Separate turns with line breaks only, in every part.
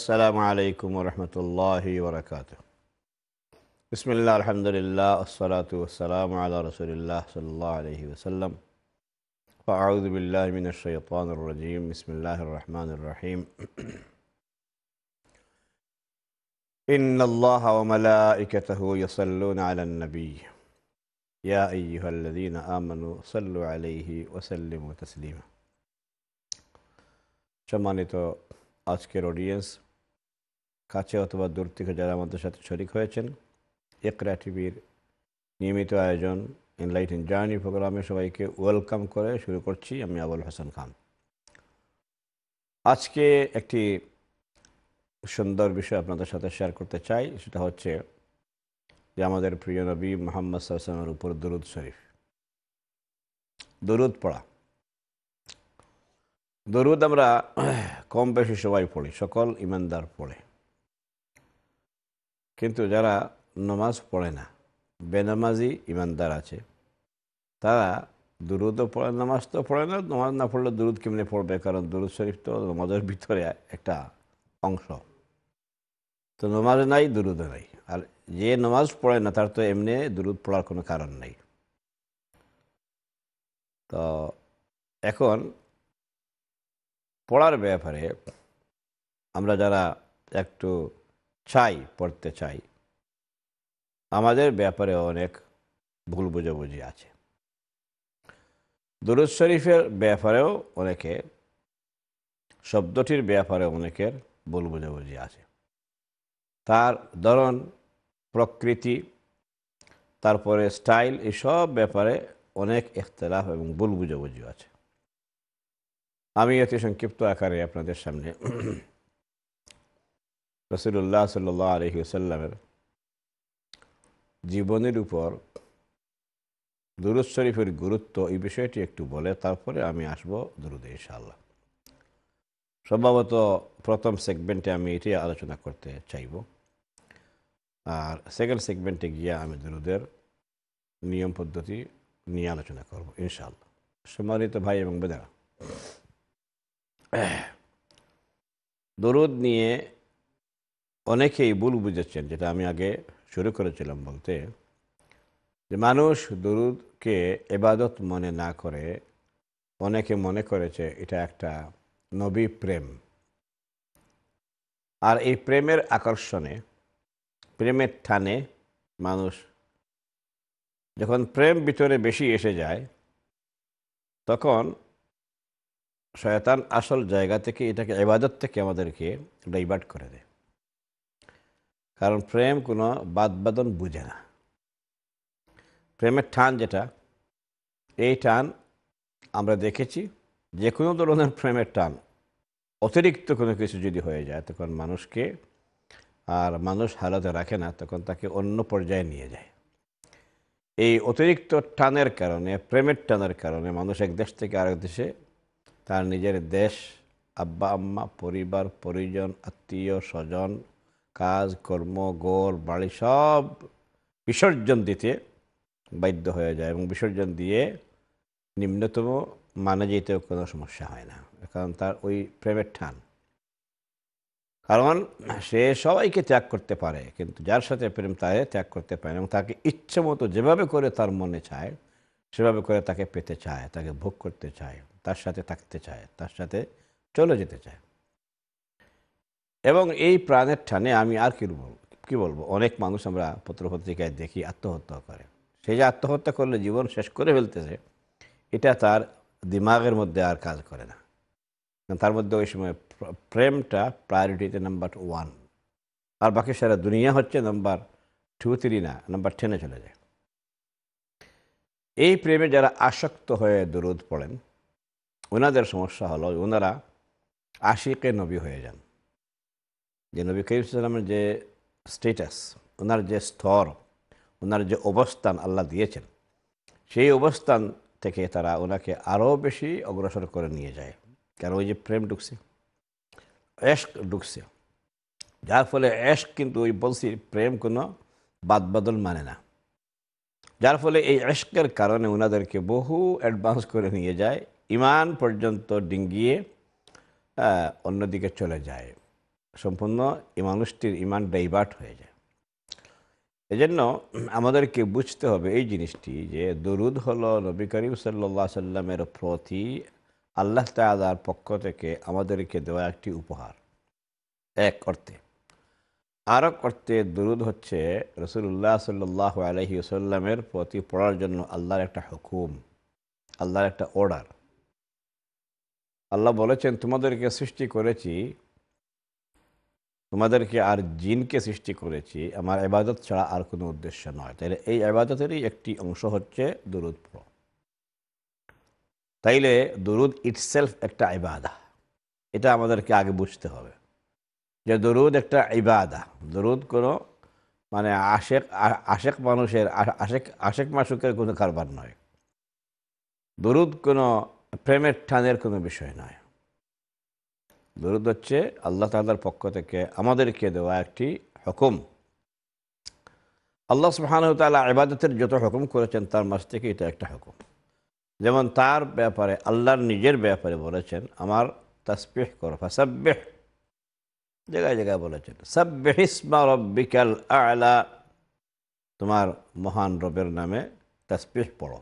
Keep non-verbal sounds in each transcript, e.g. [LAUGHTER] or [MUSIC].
السلام عليكم ورحمة الله وبركاته بسم الله الحمد لله والصلاة والسلام على رسول الله صلى الله عليه وسلم فأعوذ بالله من الشيطان الرجيم بسم الله الرحمن الرحيم [CLEARS THROAT] إن الله وملائكته يصلون على النبي يا أيها الذين آمنوا صلوا عليه وسلموا تسليما সম্মানিত আজকের অডিয়েন্স কাছে অথবা দূর থেকে যারা আমাদের সাথে শরিক হয়েছেন একরা টিভির নিয়মিত আয়োজন এনলাইটেন জার্নি প্রোগ্রামে সবাইকে ওয়েলকাম করে শুরু করছি আমি আবুল হাসান খান আজকে একটি সুন্দর বিষয় আপনাদের সাথে শেয়ার করতে চাই সেটা হচ্ছে যে আমাদের প্রিয় নবী মোহাম্মদ সাল্লামের উপর দরুদ শরীফ দরুদ পড়া দরুদ আমরা কম বেশি সবাই পড়ি সকল ইমানদার পড়ে কিন্তু যারা নমাজ পড়ে না বেনামাজি ইমানদার আছে তারা দুরুদও পড়ে নামাজ তো পড়ে না নামাজ না পড়লে দুরুদ কেমনি পড়বে কারণ দুরুদ শরীফ তো নমাজের ভিতরে একটা অংশ তো নামাজ নাই দুরুদও নাই আর যে নামাজ পড়ে না তার তো এমনি দুরুদ পড়ার কোনো কারণ নেই তো এখন পড়ার ব্যাপারে আমরা যারা একটু চাই পড়তে চাই আমাদের ব্যাপারে অনেক ভুল বুঝাবুঝি আছে দুরুদ শরীফের ব্যাপারেও অনেকে শব্দটির ব্যাপারে অনেকের ভুল বুঝাবুঝি আছে তার ধরন প্রকৃতি তারপরে স্টাইল এসব ব্যাপারে অনেক ইখতলাফ এবং ভুল বুঝাবুঝিও আছে আমি অতি সংক্ষিপ্ত আকারে আপনাদের সামনে রসুল্লাহ আলহি আলহিউসাল্লামের জীবনের উপর দুরুদ শরীফের গুরুত্ব এই বিষয়টি একটু বলে তারপরে আমি আসবো দুরুদ ইশাল্লাহ সম্ভবত প্রথম সেগমেন্টে আমি এটি আলোচনা করতে চাইব আর সেকেন্ড সেগমেন্টে গিয়ে আমি দুরুদের নিয়ম পদ্ধতি নিয়ে আলোচনা করব ইনশাল্লাহ সম্মানিত ভাই এবং বেদারা দরুদ নিয়ে অনেকেই ভুল বুঝেছেন যেটা আমি আগে শুরু করেছিলাম বলতে যে মানুষ দরুদকে এবাদত মনে না করে অনেকে মনে করেছে এটা একটা নবী প্রেম আর এই প্রেমের আকর্ষণে প্রেমের টানে মানুষ যখন প্রেম ভিতরে বেশি এসে যায় তখন শয়তান আসল জায়গা থেকে এটাকে এবাদত থেকে আমাদেরকে ডাইভার্ট করে দেয় কারণ প্রেম কোনো বাদবাদন বুঝে না প্রেমের টান যেটা এই টান আমরা দেখেছি যে কোনো ধরনের প্রেমের টান অতিরিক্ত কোনো কিছু যদি হয়ে যায় তখন মানুষকে আর মানুষ হালাতে রাখে না তখন তাকে অন্য পর্যায়ে নিয়ে যায় এই অতিরিক্ত টানের কারণে প্রেমের টানের কারণে মানুষ এক দেশ থেকে আরেক দেশে তার নিজের দেশ আব্বা আম্মা পরিবার পরিজন আত্মীয় স্বজন কাজ কর্ম গোল বাড়ি সব বিসর্জন দিতে বাধ্য হয়ে যায় এবং বিসর্জন দিয়ে নিম্নতম মানে যেতেও কোনো সমস্যা হয় না কারণ তার ওই প্রেমের টান কারণ সে সবাইকে ত্যাগ করতে পারে কিন্তু যার সাথে প্রেম তাকে ত্যাগ করতে পারে এবং তাকে ইচ্ছে মতো যেভাবে করে তার মনে চায় সেভাবে করে তাকে পেতে চায় তাকে ভোগ করতে চায় তার সাথে থাকতে চায় তার সাথে চলে যেতে চায় এবং এই প্রাণের টানে আমি আর কী বলব কী বলবো অনেক মানুষ আমরা পত্রপত্রিকায় দেখি আত্মহত্যা করে সে যে আত্মহত্যা করলে জীবন শেষ করে ফেলতেছে এটা তার দিমাগের মধ্যে আর কাজ করে না তার মধ্যে ওই সময় প্রেমটা প্রায়োরিটিতে নাম্বার ওয়ান আর বাকি সারা দুনিয়া হচ্ছে নাম্বার টু থ্রি না নাম্বার টেনে চলে যায় এই প্রেমে যারা আসক্ত হয়ে দুরোধ পড়েন ওনাদের সমস্যা হলো ওনারা আশিকে নবী হয়ে যান যে নবী করিম সাল্লামের যে স্টেটাস ওনার যে স্তর ওনার যে অবস্থান আল্লাহ দিয়েছেন সেই অবস্থান থেকে তারা ওনাকে আরও বেশি অগ্রসর করে নিয়ে যায় কারণ ওই যে প্রেম ঢুকছে এশক ঢুকছে যার ফলে অ্যাশ কিন্তু ওই বলছি প্রেম কোনো বাদবাদল মানে না যার ফলে এই অ্যাশকের কারণে ওনাদেরকে বহু অ্যাডভান্স করে নিয়ে যায় ইমান পর্যন্ত ডিঙ্গিয়ে অন্যদিকে চলে যায় সম্পূর্ণ এই মানুষটির ইমান ডাইভার্ট হয়ে যায় এজন্য আমাদেরকে বুঝতে হবে এই জিনিসটি যে দরুদ হলো নবী করিম সাল্লা সাল্লামের প্রতি আল্লাহ তায়াদার পক্ষ থেকে আমাদেরকে দেওয়া একটি উপহার এক অর্থে আর এক অর্থে দরুদ হচ্ছে রসুল্লাহ সাল্লাহ আলহি সাল্লামের প্রতি পড়ার জন্য আল্লাহর একটা হুকুম আল্লাহর একটা অর্ডার আল্লাহ বলেছেন তোমাদেরকে সৃষ্টি করেছি তোমাদেরকে আর জিনকে সৃষ্টি করেছি আমার এবাদত ছাড়া আর কোনো উদ্দেশ্য নয় তাইলে এই আবাদতেরই একটি অংশ হচ্ছে দুরুদ পড়ো তাইলে দরুদ ইটসেলফ একটা ইবাদা এটা আমাদেরকে আগে বুঝতে হবে যে দরুদ একটা ইবাদা দরুদ কোনো মানে আশেক আশেক মানুষের আশেক আশেক মাসুকের কোনো কারবার নয় দরুদ কোনো প্রেমের টানের কোনো বিষয় নয় দরুদ হচ্ছে আল্লাহ তালার পক্ষ থেকে আমাদেরকে দেওয়া একটি হকুম আল্লাহ সুহানতালা আবাদতের যত হুকুম করেছেন তার মাস থেকে এটা একটা হুকুম যেমন তার ব্যাপারে আল্লাহর নিজের ব্যাপারে বলেছেন আমার তাসবিহ কর ফাসাব্বেহ জায়গায় জায়গায় বলেছেন সাব্বেহ রব্বিকাল আলা তোমার মহান রবের নামে তাসবিহ পড়ো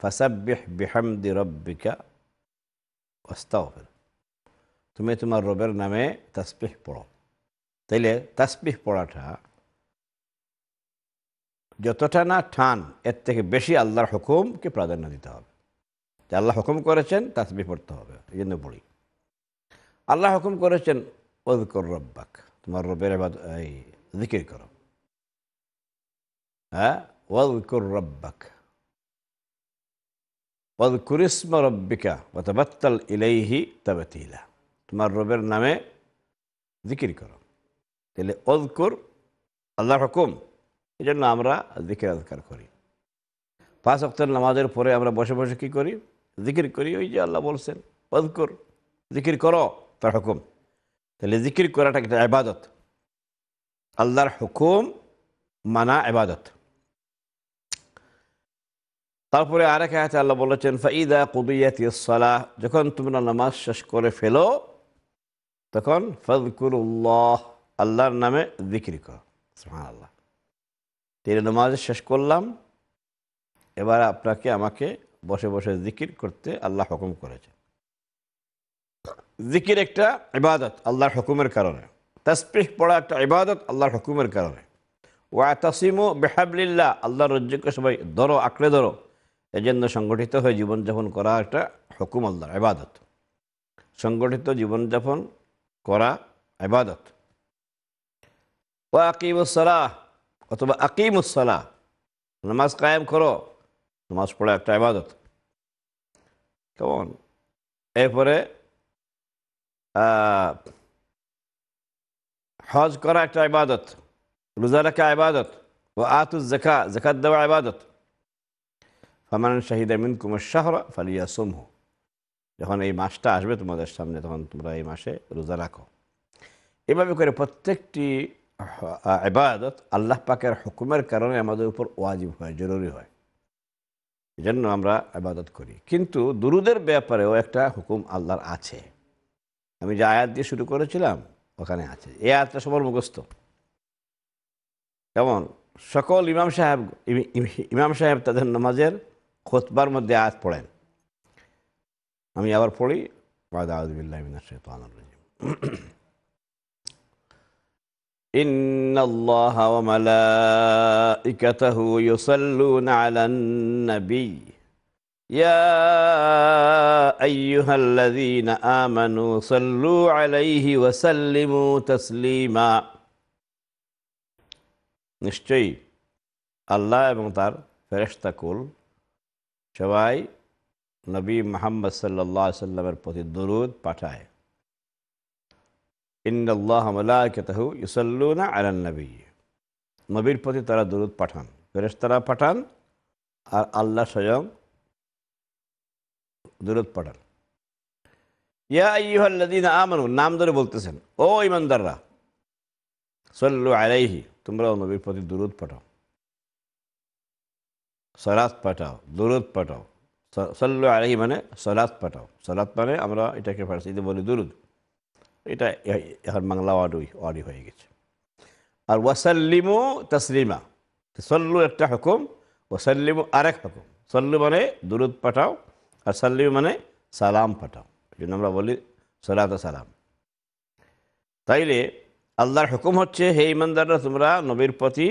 ফাসাব্বেহ বিহামদি রব্বিকা অস্তাও তুমি তোমার রবের নামে তাসপিহ পড়ো তাইলে তাসপিহ পড়াটা যতটা না ঠান এর থেকে বেশি আল্লাহর হুকুমকে প্রাধান্য দিতে হবে যে আল্লাহ হুকুম করেছেন তাসবি পড়তে হবে এই জন্য পড়ি আল্লাহ হুকুম করেছেন ওদকর রব্বাক তোমার রবের এই জিকির করো হ্যাঁ ওদকর রব্বাক ওদকুরিস্ম রব্বিকা ইলাইহি তবতিলা তোমার রবের নামে জিকির করো তাহলে অজকুর আল্লাহর হুকুম এই জন্য আমরা জিকির আজকার করি পাঁচ অক্টর নামাজের পরে আমরা বসে বসে কী করি জিকির করি ওই যে আল্লাহ বলছেন অজকুর জিকির করো তার হুকুম তাহলে জিকির করাটা একটা আবাদত আল্লাহর হুকুম মানা আবাদত তারপরে আরেক আছে আল্লাহ বলেছেন ফাইদা কুদিয়াতি সালাহ যখন তোমরা নামাজ শেষ করে ফেলো তখন ফজকুরুল্লাহ আল্লাহর নামে বিক্রি করো আল্লাহ তিনি নমাজ শেষ করলাম এবার আপনাকে আমাকে বসে বসে জিকির করতে আল্লাহ হুকুম করেছে জিকির একটা ইবাদত আল্লাহর হুকুমের কারণে তাসপিহ পড়া একটা ইবাদত আল্লাহর হুকুমের কারণে ওয়াতাসিমু বেহাবলিল্লাহ আল্লাহর রজ্জুকে সবাই ধরো আঁকড়ে ধরো এজন্য সংগঠিত হয়ে জীবনযাপন করা একটা হুকুম আল্লাহর ইবাদত সংগঠিত জীবনযাপন كرة عبادة وأقيموا الصلاة وطبعا أقيموا الصلاة نماز قائم كرو نماز قرأ أكتا عبادة كمون اي فوري آه. حوز كرة أكتا عبادة رزالك عبادة وآتوا الزكاة زكاة دوا عبادة فمن شهد منكم الشهر فليصمه যখন এই মাসটা আসবে তোমাদের সামনে তখন তোমরা এই মাসে রোজা রাখো এভাবে করে প্রত্যেকটি এবাদত আল্লাহ পাকের হুকুমের কারণে আমাদের উপর ওয়াজিব হয় জরুরি হয় এজন্য আমরা আবাদত করি কিন্তু দুরুদের ব্যাপারেও একটা হুকুম আল্লাহর আছে আমি যে আয়াত দিয়ে শুরু করেছিলাম ওখানে আছে এই আয়াতটা সবার মুখস্থ যেমন সকল ইমাম সাহেব ইমাম সাহেব তাদের নামাজের খোতবার মধ্যে আয়াত পড়েন আমি আবার পড়ি বাদাউদ্দিন শেতান إن الله وملائكته يصلون على النبي يا أيها الذين آمنوا صلوا عليه وسلموا تسليما নিশ্চয়ই আল্লাহ এবং তার ফেরেশতাকুল সবাই নবী মোহাম্মদ সাল্লা সাল্লামের প্রতি দরুদ পাঠায় ইন্দাল্লাহমলাহু ইসল্লুনা আলান নবী নবীর প্রতি তারা দরুদ পাঠান ফেরেশতারা পাঠান আর আল্লাহ স্বয়ং দূরত পাঠান ইয়াহ্লাদিন আমানু নাম ধরে বলতেছেন ও ইমানদাররা সল্লু আলাইহি তোমরা নবীর প্রতি দূরত পাঠাও সরাত পাঠাও দূরত পাঠাও সল্লু আলহি মানে সলাৎ পাঠাও সলাৎ মানে আমরা এটাকে ফার্সিতে বলি দুরুদ এটা এখন বাংলা ওয়ার্ডই ওয়ার্ডই হয়ে গেছে আর ওয়াসাল্লিমু তসলিমা সল্লু একটা হুকুম ওয়াসাল্লিমু আরেক হুকুম সল্লু মানে দুরুদ পাঠাও আর সাল্লিম মানে সালাম পাঠাও এই জন্য আমরা বলি সলাত সালাম তাইলে আল্লাহর হুকুম হচ্ছে হে ইমানদাররা তোমরা নবীর প্রতি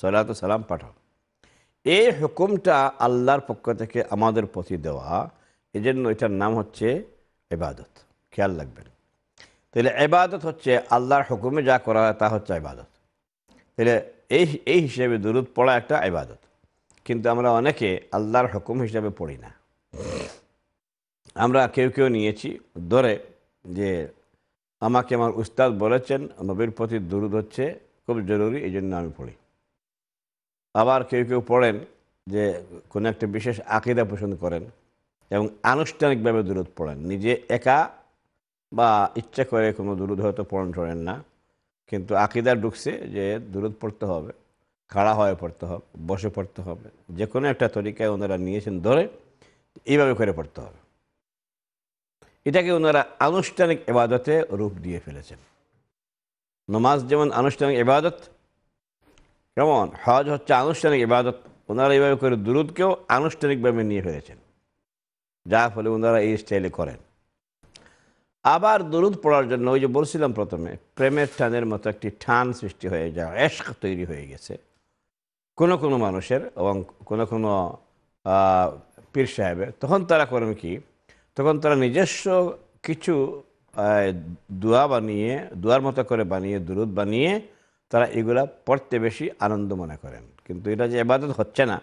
সলাত সালাম পাঠাও এই হুকুমটা আল্লাহর পক্ষ থেকে আমাদের প্রতি দেওয়া এজন্য এটার নাম হচ্ছে এবাদত খেয়াল রাখবেন তাহলে এবাদত হচ্ছে আল্লাহর হুকুমে যা করা হয় তা হচ্ছে এবাদত তাহলে এই এই হিসেবে দুরুদ পড়া একটা এবাদত কিন্তু আমরা অনেকে আল্লাহর হুকুম হিসাবে পড়ি না আমরা কেউ কেউ নিয়েছি ধরে যে আমাকে আমার উস্তাদ বলেছেন নবীর প্রতি দুরুদ হচ্ছে খুব জরুরি এই জন্য আমি পড়ি আবার কেউ কেউ পড়েন যে কোনো একটা বিশেষ আকিদা পোষণ করেন এবং আনুষ্ঠানিকভাবে দূরত পড়েন নিজে একা বা ইচ্ছা করে কোনো দূরত হয়তো পড়েন টড়েন না কিন্তু আকিদা ঢুকছে যে দূরত পড়তে হবে খাড়া হয়ে পড়তে হবে বসে পড়তে হবে যে কোনো একটা তরিকায় ওনারা নিয়েছেন ধরে এইভাবে করে পড়তে হবে এটাকে ওনারা আনুষ্ঠানিক এবাদতে রূপ দিয়ে ফেলেছেন নমাজ যেমন আনুষ্ঠানিক এবাদত কেমন হজ হচ্ছে আনুষ্ঠানিক ইবাদত ওনারা এইভাবে করে দুরুদকেও আনুষ্ঠানিকভাবে নিয়ে ফেলেছেন যার ফলে ওনারা এই স্টাইলে করেন আবার দরুদ পড়ার জন্য ওই যে বলছিলাম প্রথমে প্রেমের টানের মতো একটি টান সৃষ্টি হয়ে যা এশক তৈরি হয়ে গেছে কোন কোনো মানুষের এবং কোনো কোন পীর সাহেবের তখন তারা করেন কি তখন তারা নিজস্ব কিছু দোয়া বানিয়ে দোয়ার মতো করে বানিয়ে দুরুদ বানিয়ে তারা এগুলা পড়তে বেশি আনন্দ মনে করেন কিন্তু এটা যে এবাদত হচ্ছে না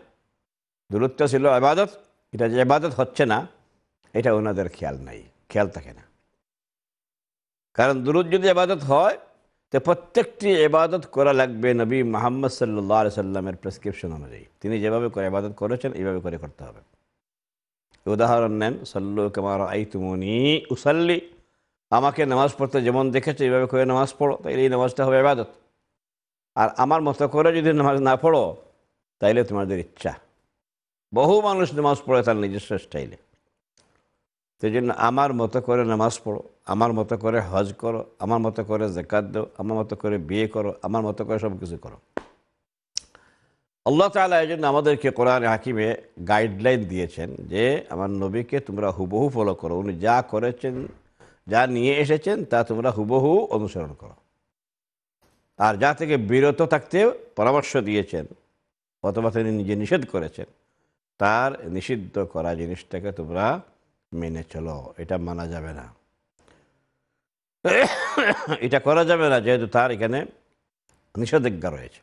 দূরত্ব ছিল এবাদত এটা যে এবাদত হচ্ছে না এটা ওনাদের খেয়াল নাই খেয়াল থাকে না কারণ দূরত যদি এবাদত হয় তো প্রত্যেকটি এবাদত করা লাগবে নবী মোহাম্মদ সাল্লাহ সাল্লামের প্রেসক্রিপশন অনুযায়ী তিনি যেভাবে করে এবাদত করেছেন এইভাবে করে করতে হবে উদাহরণ নেন সাল্লু কুমার আইতুমনি উসাল্লি আমাকে নামাজ পড়তে যেমন দেখেছে এইভাবে করে নামাজ পড়ো তাই এই নামাজটা হবে এবাদত আর আমার মতো করে যদি নামাজ না পড়ো তাইলে তোমাদের ইচ্ছা বহু মানুষ নামাজ পড়ে তার নিজস্ব স্টাইলে সেই জন্য আমার মতো করে নামাজ পড়ো আমার মতো করে হজ করো আমার মতো করে জেকাত দাও আমার মতো করে বিয়ে করো আমার মতো করে সব কিছু করো আল্লাহ তালা এই জন্য আমাদেরকে কোরআন হাকিমে গাইডলাইন দিয়েছেন যে আমার নবীকে তোমরা হুবহু ফলো করো উনি যা করেছেন যা নিয়ে এসেছেন তা তোমরা হুবহু অনুসরণ করো আর যা থেকে বিরত থাকতে পরামর্শ দিয়েছেন অথবা তিনি নিজে নিষেধ করেছেন তার নিষিদ্ধ করা জিনিসটাকে তোমরা মেনে চলো এটা মানা যাবে না এটা করা যাবে না যেহেতু তার এখানে নিষেধাজ্ঞা রয়েছে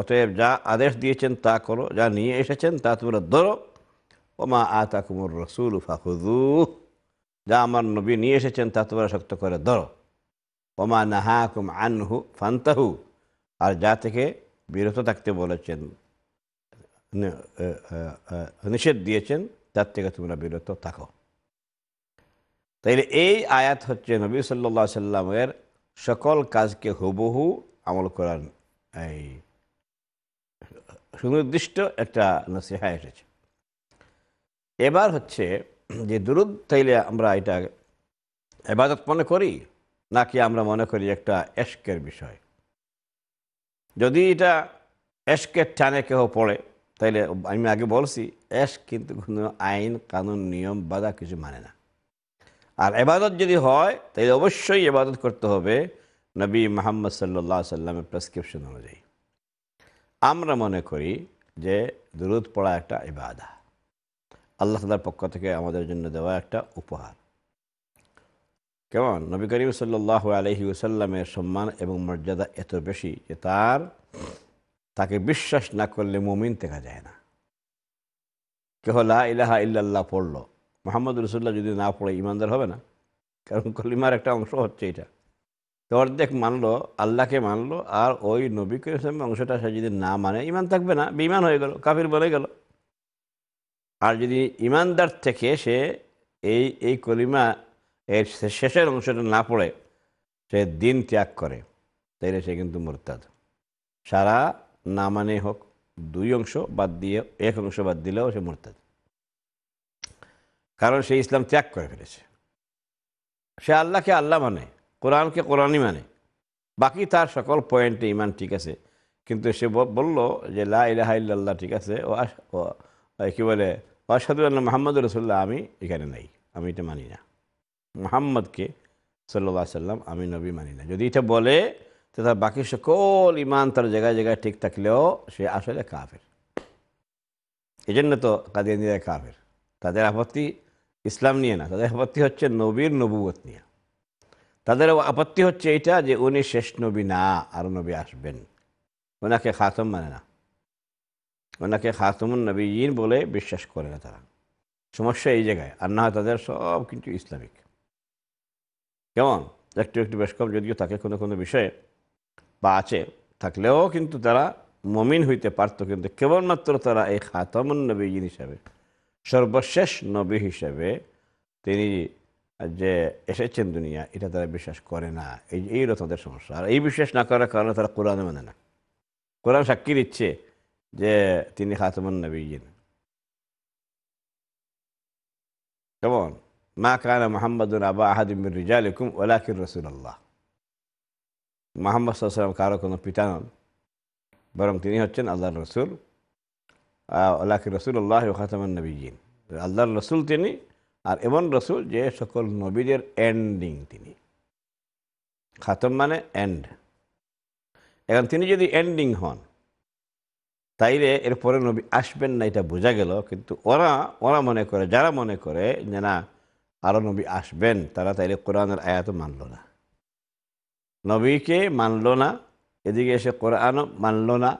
অতএব যা আদেশ দিয়েছেন তা করো যা নিয়ে এসেছেন তা তোমরা ধরো ওমা আতা কুমুর রসুল ফাহুদু যা আমার নবী নিয়ে এসেছেন তা তোমরা শক্ত করে ধরো ওমা নাহাকুম আনহু ফান্তাহু আর যা থেকে বিরত থাকতে বলেছেন নিষেধ দিয়েছেন তার থেকে তোমরা বিরত থাকো তাইলে এই আয়াত হচ্ছে নবী সাল্লা সাল্লামের সকল কাজকে হুবহু আমল করার এই সুনির্দিষ্ট একটা নসিহা এসেছে এবার হচ্ছে যে দুরুদ তাইলে আমরা এটা এবাদত মনে করি নাকি আমরা মনে করি একটা এশকের বিষয় যদি এটা এশকের টানে কেহ পড়ে তাইলে আমি আগে বলছি এশ কিন্তু কোনো আইন কানুন নিয়ম বাধা কিছু মানে না আর এবাদত যদি হয় তাহলে অবশ্যই এবাদত করতে হবে নবী মোহাম্মদ সাল্লা সাল্লামের প্রেসক্রিপশন অনুযায়ী আমরা মনে করি যে দূরত পড়া একটা এবাদা আল্লাহ তালার পক্ষ থেকে আমাদের জন্য দেওয়া একটা উপহার কেমন নবী করিম সাল্লাহ আলহি ওসাল্লামের সম্মান এবং মর্যাদা এত বেশি যে তার তাকে বিশ্বাস না করলে মুমিন দেখা যায় না কেহ লা ইলাহা ইল্লাল্লাহ পড়ল মোহাম্মদ রসুল্লাহ যদি না পড়ে ইমানদার হবে না কারণ কলিমার একটা অংশ হচ্ছে এটা তো অর্ধেক মানলো আল্লাহকে মানলো আর ওই নবী করিম অংশটা সে যদি না মানে ইমান থাকবে না বিমান হয়ে গেল কাফির বলে গেল আর যদি ইমানদার থেকে সে এই এই কলিমা এর শেষের অংশটা না পড়ে সে দিন ত্যাগ করে তাইলে সে কিন্তু মোরতাদ সারা না মানে হোক দুই অংশ বাদ দিয়ে এক অংশ বাদ দিলেও সে মোরতাদ কারণ সে ইসলাম ত্যাগ করে ফেলেছে সে আল্লাহকে আল্লাহ মানে কোরআনকে কোরআনই মানে বাকি তার সকল পয়েন্টে ইমান ঠিক আছে কিন্তু সে বলল যে লা ইলাহা ঠিক আছে ও কী বলে অসাদুল্লাহ মোহাম্মদ রসুল্লাহ আমি এখানে নাই আমি এটা মানি না মোহাম্মদকে সাল্লা সাল্লাম আমি নবী মানি না যদি এটা বলে তো তার বাকি সকল ইমান তার জায়গায় জায়গায় ঠিক থাকলেও সে আসলে কাফের এই জন্য তো কাদিয়ানিরা কাফের তাদের আপত্তি ইসলাম নিয়ে না তাদের আপত্তি হচ্ছে নবীর নবুবত নিয়ে তাদের আপত্তি হচ্ছে এইটা যে উনি শেষ নবী না আর নবী আসবেন ওনাকে খাতম মানে না ওনাকে খাতমুন নবীন বলে বিশ্বাস করে না তারা সমস্যা এই জায়গায় আর না তাদের সব কিন্তু ইসলামিক কেমন একটু একটু বেশ কম যদিও থাকে কোনো কোনো বিষয়ে বা আছে থাকলেও কিন্তু তারা মমিন হইতে পারত কিন্তু কেবলমাত্র তারা এই খাতমন নবীন হিসাবে সর্বশেষ নবী হিসাবে তিনি যে এসেছেন দুনিয়া এটা তারা বিশ্বাস করে না এই এই রথদের সমস্যা আর এই বিশ্বাস না করার কারণে তারা কোরআনে মানে না কোরআন সাক্ষী দিচ্ছে যে তিনি খাতমন নবীন কেমন মা কানা মোহাম্মদুন আবা রিজা রিজালিকুম ওলাকির রসুল্লাহ মোহাম্মদ সাল্লাম কারো কোনো পিতা নন বরং তিনি হচ্ছেন আল্লাহর রসুল রসুল রসুল্লাহ খাতামান নবীজিন আল্লাহর রসুল তিনি আর এমন রসুল যে সকল নবীদের এন্ডিং তিনি খাতম মানে এন্ড এখন তিনি যদি এন্ডিং হন তাইলে এরপরে নবী আসবেন না এটা বোঝা গেল কিন্তু ওরা ওরা মনে করে যারা মনে করে যে না আরও নবী আসবেন তারা তাইলে কোরআনের আয়াত মানল না নবীকে মানল না এদিকে এসে কোরআনও মানল না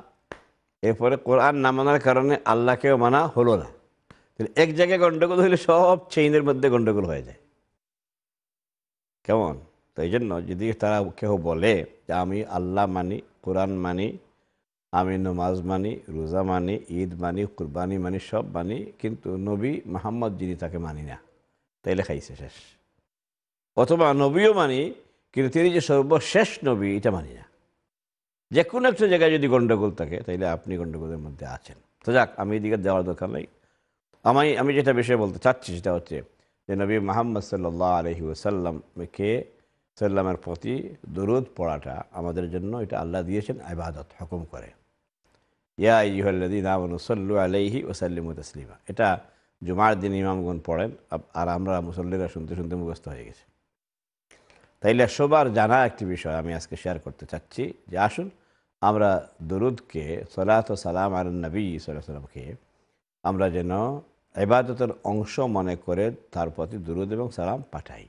এরপরে কোরআন না মানার কারণে আল্লাহকেও মানা হলো না তাহলে এক জায়গায় গণ্ডগোল হলে সব চেইনের মধ্যে গণ্ডগোল হয়ে যায় কেমন তো এই জন্য যদি তারা কেউ বলে যে আমি আল্লাহ মানি কোরআন মানি আমি নমাজ মানি রোজা মানি ঈদ মানি কুরবানি মানি সব মানি কিন্তু নবী মাহমদ যিনি তাকে মানি না তাইলে খাইছে শেষ অথবা নবীও মানি কিন্তু তিনি যে সর্বশেষ নবী এটা মানি না যে কোনো একটা জায়গায় যদি গণ্ডগোল থাকে তাহলে আপনি গণ্ডগোলের মধ্যে আছেন তো যাক আমি এদিকে যাওয়ার দরকার নেই আমি আমি যেটা বিষয়ে বলতে চাচ্ছি সেটা হচ্ছে যে নবী মোহাম্মদ সাল্লাহ আলহি ওসাল্লামকে সাল্লামের প্রতি দরুদ পড়াটা আমাদের জন্য এটা আল্লাহ দিয়েছেন আবাদত হকুম করে ইয়া ইহল্লাদিন আমনুসল্লু আলহি ওসাল্লিম তসলিমা এটা জুমার দিন ইমামগণ পড়েন আর আমরা মুসল্লিরা শুনতে শুনতে মুখস্থ হয়ে গেছে তাইলে সবার জানা একটি বিষয় আমি আজকে শেয়ার করতে চাচ্ছি যে আসুন আমরা দরুদকে সলাত সালাম আর নবী সাল্লামকে আমরা যেন এবাদতের অংশ মনে করে তার প্রতি দুরুদ এবং সালাম পাঠাই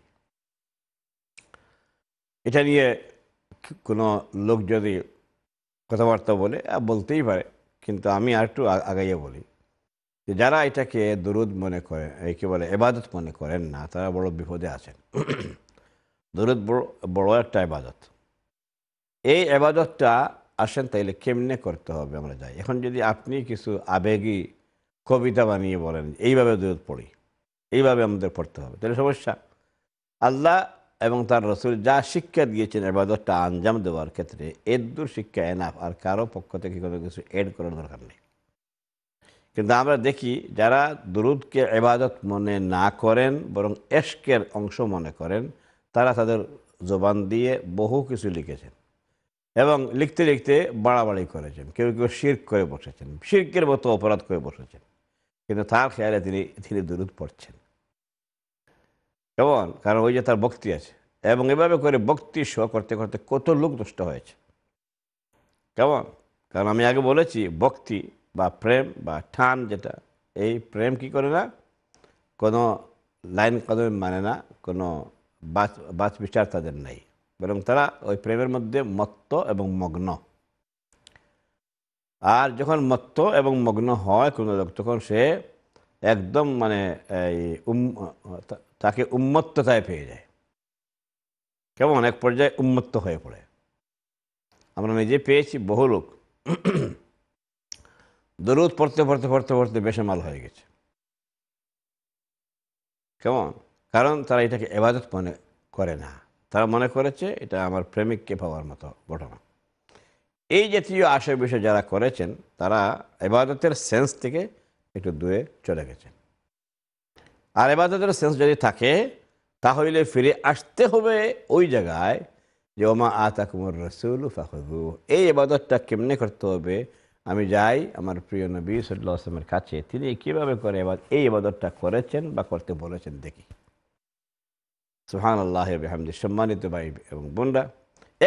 এটা নিয়ে কোনো লোক যদি কথাবার্তা বলে বলতেই পারে কিন্তু আমি আর একটু আগাইয়া বলি যারা এটাকে দরুদ মনে করে একে বলে এবাদত মনে করেন না তারা বড় বিপদে আছেন দরুদ বড় একটা এবাদত এই এবাদতটা আসেন তাইলে কেমনে করতে হবে আমরা যাই এখন যদি আপনি কিছু আবেগী কবিতা বানিয়ে বলেন এইভাবে দরুদ পড়ি এইভাবে আমাদের পড়তে হবে তাহলে সমস্যা আল্লাহ এবং তার রসুল যা শিক্ষা দিয়েছেন এবাদতটা আঞ্জাম দেওয়ার ক্ষেত্রে এর দূর শিক্ষা এনাফ আর কারো পক্ষ থেকে কোনো কিছু এড করার দরকার নেই কিন্তু আমরা দেখি যারা দুরুদকে এবাদত মনে না করেন বরং এশকের অংশ মনে করেন তারা তাদের জবান দিয়ে বহু কিছু লিখেছেন এবং লিখতে লিখতে বাড়াবাড়ি করেছেন কেউ কেউ শির্ক করে বসেছেন শির্কের মতো অপরাধ করে বসেছেন কিন্তু তার খেয়ালে তিনি তিনি দুরুদ পড়ছেন কেমন কারণ ওই যে তার বক্তি আছে এবং এভাবে করে বক্তি শো করতে করতে কত লোক নষ্ট হয়েছে কেমন কারণ আমি আগে বলেছি বক্তি বা প্রেম বা টান যেটা এই প্রেম কি করে না কোনো লাইন কদমে মানে না কোনো বাচ বাচ বিচার তাদের নাই বরং তারা ওই প্রেমের মধ্যে মত্ত এবং মগ্ন আর যখন মত্ত এবং মগ্ন হয় কোনো লোক তখন সে একদম মানে এই উম তাকে উন্মত্ততায় পেয়ে যায় কেমন এক পর্যায়ে উন্মত্ত হয়ে পড়ে আমরা নিজে পেয়েছি বহু লোক দরুদ পড়তে পড়তে পড়তে পড়তে বেসামাল হয়ে গেছে কেমন কারণ তারা এটাকে এবাদত মনে করে না তারা মনে করেছে এটা আমার প্রেমিককে পাওয়ার মতো ঘটনা এই জাতীয় আশে বিষয় যারা করেছেন তারা এবাদতের সেন্স থেকে একটু দূরে চলে গেছেন আর এবাদতের সেন্স যদি থাকে তাহলে ফিরে আসতে হবে ওই জায়গায় যে ওমা আতাকুমর রসুল ফাহু এই এবাদতটা কেমনে করতে হবে আমি যাই আমার প্রিয় নবী সাল্লাহ আসলামের কাছে তিনি কীভাবে করে এবার এই এবাদতটা করেছেন বা করতে বলেছেন দেখি সুহান আল্লাহ আহমদি সম্মানিত ভাই এবং বোনরা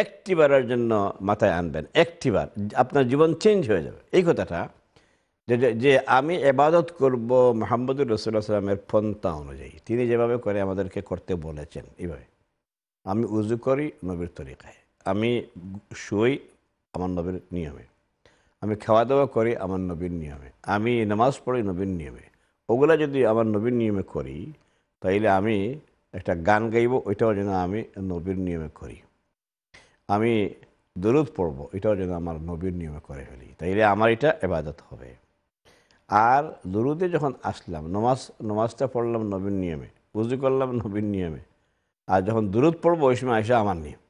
একটিবারের জন্য মাথায় আনবেন একটিবার আপনার জীবন চেঞ্জ হয়ে যাবে এই কথাটা যে আমি এবাদত করব মোহাম্মদুর রসুল্লাহ সাল্লামের পন্থা অনুযায়ী তিনি যেভাবে করে আমাদেরকে করতে বলেছেন এইভাবে আমি উজু করি নবীর তরিকায় আমি শুই আমার নবীর নিয়মে আমি খাওয়া দাওয়া করি আমার নবীন নিয়মে আমি নামাজ পড়ি নবীন নিয়মে ওগুলা যদি আমার নবীন নিয়মে করি তাইলে আমি একটা গান গাইব ওইটাও যেন আমি নবীর নিয়মে করি আমি দরুদ পড়ব এটাও যেন আমার নবীর নিয়মে করে ফেলি তাইলে আমার এটা এবাদত হবে আর দরুদে যখন আসলাম নমাজ নমাজটা পড়লাম নবীন নিয়মে পুজো করলাম নবীন নিয়মে আর যখন দূরত পড়বো ওই সময় আয়সা আমার নিয়ম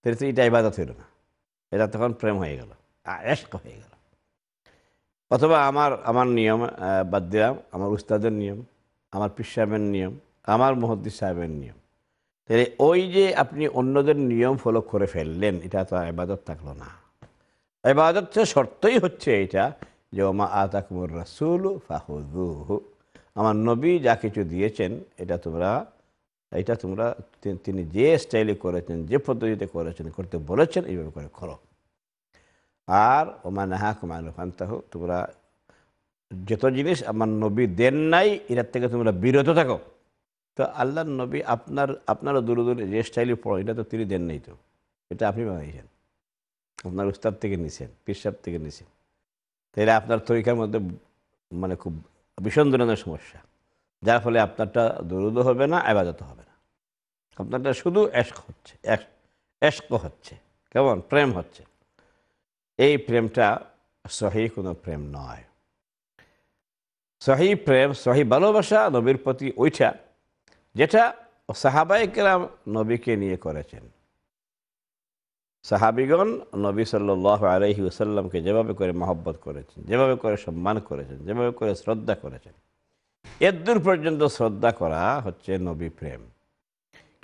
তাহলে এটা এবাদত হইল না এটা তখন প্রেম হয়ে গেল এশক হয়ে গেল অথবা আমার আমার নিয়ম বাদ দিলাম আমার উস্তাদের নিয়ম আমার পিস সাহেবের নিয়ম আমার মহদ্দি সাহেবের নিয়ম তাহলে ওই যে আপনি অন্যদের নিয়ম ফলো করে ফেললেন এটা তো আবাদত থাকলো না এবাদত শর্তই হচ্ছে এটা যে ওমা আতাকুমুর রাসুল ফাহুদু আমার নবী যা কিছু দিয়েছেন এটা তোমরা এটা তোমরা তিনি যে স্টাইলে করেছেন যে পদ্ধতিতে করেছেন করতে বলেছেন এইভাবে করে করো আর ওমান হাকুম আনুফান্তাহ তোমরা যত জিনিস আমার নবী দেন নাই এটার থেকে তোমরা বিরত থাকো তো আল্লাহ নবী আপনার আপনারও দূরে দূরে যে স্টাইলে পড়ো এটা তো তিনি দেন নাই তো এটা আপনি বানাইছেন আপনার উস্তাদ থেকে নিছেন পিসাব থেকে নিছেন তাহলে আপনার তরিকার মধ্যে মানে খুব ভীষণ ধরনের সমস্যা যার ফলে আপনারটা দরুদ হবে না আবাদত হবে না আপনারটা শুধু এশক হচ্ছে এশক হচ্ছে কেমন প্রেম হচ্ছে এই প্রেমটা সহি কোনো প্রেম নয় সহি প্রেম সহি ভালোবাসা নবীর প্রতি ওইটা যেটা কেরাম নবীকে নিয়ে করেছেন সাহাবিগণ নবী সাল্লাহ আলহি ওসাল্লামকে যেভাবে করে মহব্বত করেছেন যেভাবে করে সম্মান করেছেন যেভাবে করে শ্রদ্ধা করেছেন এদূর পর্যন্ত শ্রদ্ধা করা হচ্ছে নবী প্রেম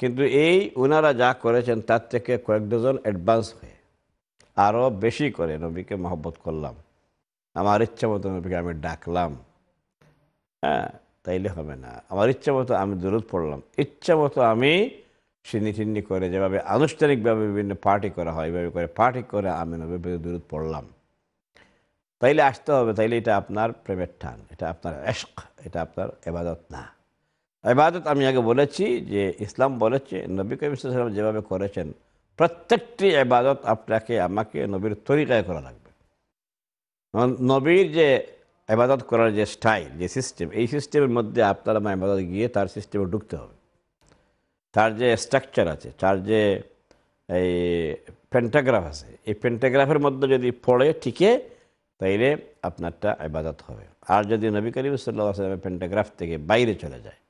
কিন্তু এই ওনারা যা করেছেন তার থেকে কয়েক ডজন অ্যাডভান্স হয়ে আরও বেশি করে নবীকে মহব্বত করলাম আমার ইচ্ছা মতো নবীকে আমি ডাকলাম হ্যাঁ তাইলে হবে না আমার ইচ্ছা মতো আমি দূরত পড়লাম ইচ্ছা মতো আমি সিনি টিন্নি করে যেভাবে আনুষ্ঠানিকভাবে বিভিন্ন পার্টি করা হয় এভাবে করে পার্টি করে আমি নবীর দূরত পড়লাম তাইলে আসতে হবে তাইলে এটা আপনার প্রেমের টান এটা আপনার এশক এটা আপনার এবাদত না এবাদত আমি আগে বলেছি যে ইসলাম বলেছে নবী কবিম যেভাবে করেছেন প্রত্যেকটি এবাদত আপনাকে আমাকে নবীর তরিকায় করা লাগবে নবীর যে এবাদত করার যে স্টাইল যে সিস্টেম এই সিস্টেমের মধ্যে আপনার আমার এবাদত গিয়ে তার সিস্টেমে ঢুকতে হবে তার যে স্ট্রাকচার আছে তার যে এই পেন্টাগ্রাফ আছে এই পেন্টাগ্রাফের মধ্যে যদি পড়ে ঠিকে তাইলে আপনারটা এবাদত হবে আর যদি নবী করিম সাল্লাহ আসলামের পেন্টাগ্রাফ থেকে বাইরে চলে যায়